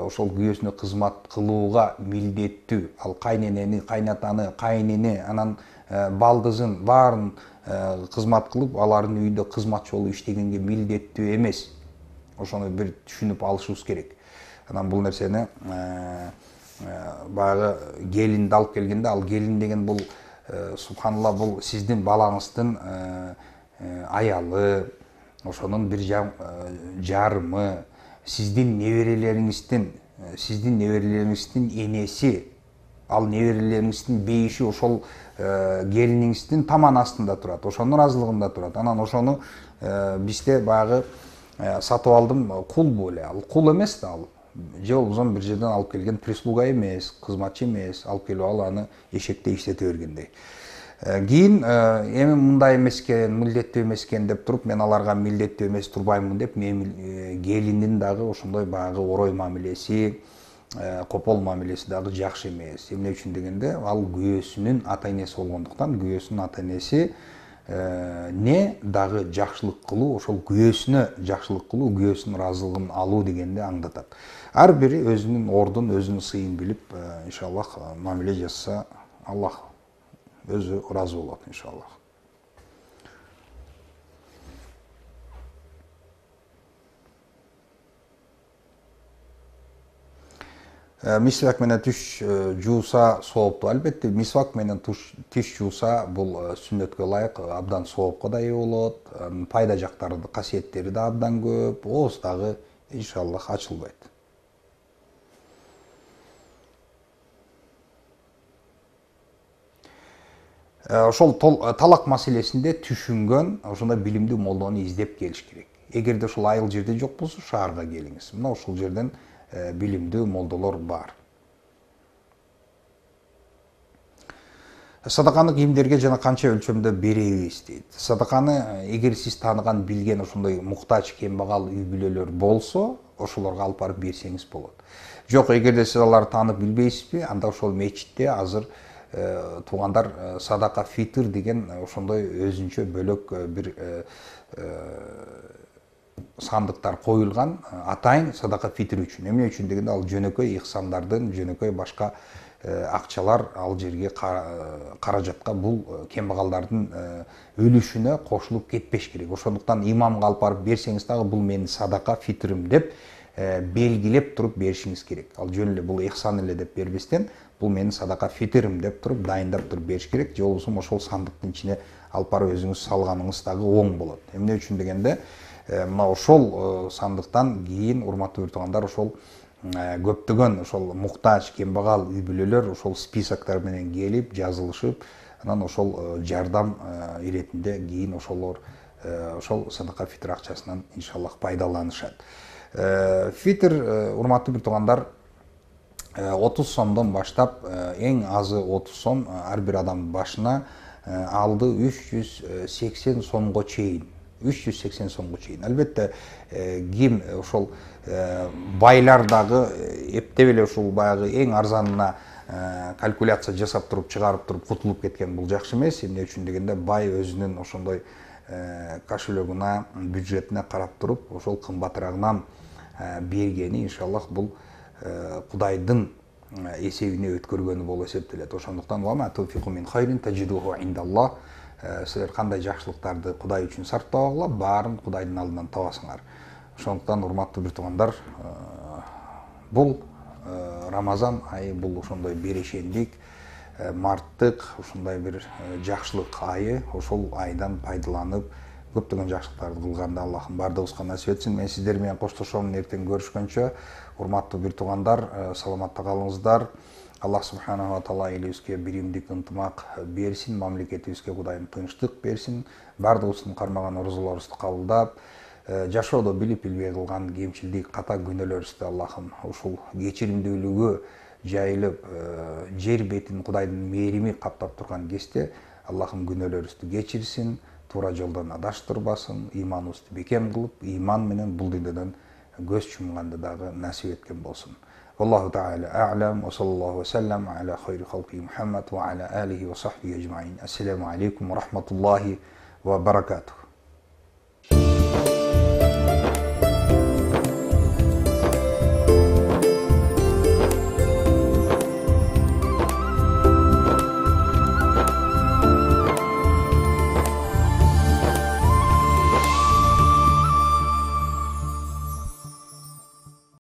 S1: ошол күйөөсүнө кызмат кылууга милдеттүү ал кайненени кайнатаны кайнине анан балдызын баарын кызмат кылып алардын үйүндө кызматчы болуп иштегенге милдеттүү эмес ошону бир түшүнүп алышыбыз керек анан бул нерсени Ә, баягы келинди алып келгенде ал келин деген бул ә, субханалла бул сиздин балаңыздын ә, аялы ошонун бир жарымы сиздин неберелериңиздин сиздин неберелериңиздин энеси ал неберелериңиздин бейиши ошол келиниңиздин таман астында турат ошонун ыраазылыгында турат анан ошону бизде баягы сатып алдым кул беле ал кул эмес да ал же болбосо бир жерден алып келген прислуга эмес кызматчы эмес алып келип ал аны эшекте иштете бергендей ә, кийин ә, эми мындай эмес экен милдеттүү эмес экен деп туруп мен аларга милдеттүү эмес турбаймын деп мен келиндин ә, дагы ошондой баягы орой мамилеси копол мамилеси дагы жакшы эмес эмне үчүн дегенде ал күйөөсүнүн ата энеси болгондуктан күйөөсүнүн ата энеси Э, не дағы жақшылық қылу, ошол күйөөсүнө жакшылык кылуу күйөөсүнүн ыраазылыгын алуу дегенди аңдатат ар бири өзүнүн ордун өзүнүн сыйын билип э, иншаллах мамиле э, жасаса аллах өзү ыраазы болот иншаллах мисвак менен түш жууса сооптуу албетте мисвак менен тиш жууса бул сүннөткө ылайык абдан соопко да ээ болот пайда жактары касиеттери да абдан көп ооз дагы иншаллах ачылбайт ошол талак маселесинде түшүнгөн ошондой билимдүү молдону издеп келиш керек эгерде ушул айыл жерде жок болсо шаарга келиңиз мына ушул жерден білімді молдолор бар Садақаны кимдерге жана қанша өлчөмдө беребиз дейт Садақаны егер сиз таныған билген ошондой муктаж кембағал үй бүлөлөр болсо ошолорго алып барып берсеңиз болот жок эгерде сиз аларды таанып билбейсизби анда ошол мечитте азыр туугандар садака фитр деген ошондой өзүнчө бөлөк бир сандыктар коюлган э, атайын садака фитир үчүн эмне үчүн дегенде ал жөнөкөй ихсандардын жөнөкөй башка э, акчалар ал жерге э, каражатка бул кембагалдардын үлүшүнө кошулуп кетпеш керек ошондуктан имамга алып барып берсеңиз дагы бул менин садака фитирим деп белгилеп туруп беришиңиз керек ал жөн эле бул ихсан эле деп бербестен бул менин садака фитирим деп туруп дайындап туруп бериш керек же болбосо ошол сандыктын ичине алып барып өзүңүз салганыңыз дагы оң болот эмне үчүн дегенде Э, мына ошол э, сандыктан кийин урматтуу бир ошол э, көптөгөн ошол муктаж кембагал үй бүлөлөр ошол списоктор менен келип жазылышып анан ошол жардам иретинде кийин ошолор ошол садака фитр акчасынан иншаллах пайдаланышат фитр урматтуу бир туугандар отуз сомдон баштап эң азы отуз сом ар бир адамдын башына алды үч жүз сексен сомго чейин 380 сомго чейин албетте ким ошол байлардагы эптеп эле ушул баягы эң арзанына калькуляция жасап туруп чыгарып туруп кутулуп кеткен бул жакшы эмес эмне үчүн дегенде бай өзүнүн ошондой кошелегуна бюджетине карап туруп ошол кымбатыраагынан бергени иншаллах бул кудайдын эсебине өткөргөнү болуп эсептелет ошондуктан Э, силер кандай жакшылыктарды кудай үчүн сарптабагыла баарын кудайдын алдынан табасыңар ошондуктан урматтуу бир туугандар э, бул э, рамазан айы бул ошондой берешендик марттык ушундай бир жакшылык айы ошол айдан пайдаланып көптөгөн жакшылыктарды кылганды аллахым баардыгыбызга насип этсин мен сиздер менен коштошом эртең көрүшкөнчө урматтуу бир туугандар саламатта калыңыздар аллах субханала Таала елімізге биримдик ынтымақ берсін мемлекетімізге құдайым тыныштық берсін барлығымыздың қармаған ырзыларыбызды қабылдап э, жашоодо билип билбей кылган кемчилдик ката күнөөлөрүбүздү аллахым ушул кечиримдүүлүгү жайылып э, жер бетин кудайдын мээрими каптап турган кезде аллахым күнөөлөрүбүздү кечирсин туура жолдон адаштырбасын ыйманыбызды бекем кылып ыйман менен бул дүйнөдөн көз жумганды дагы насип эткен болсун والله تعالى أعلم وصلى الله وسلم على خير خلقه محمد وعلى آله وصحبه أجمعين السلام عليكم ورحمة الله وبركاته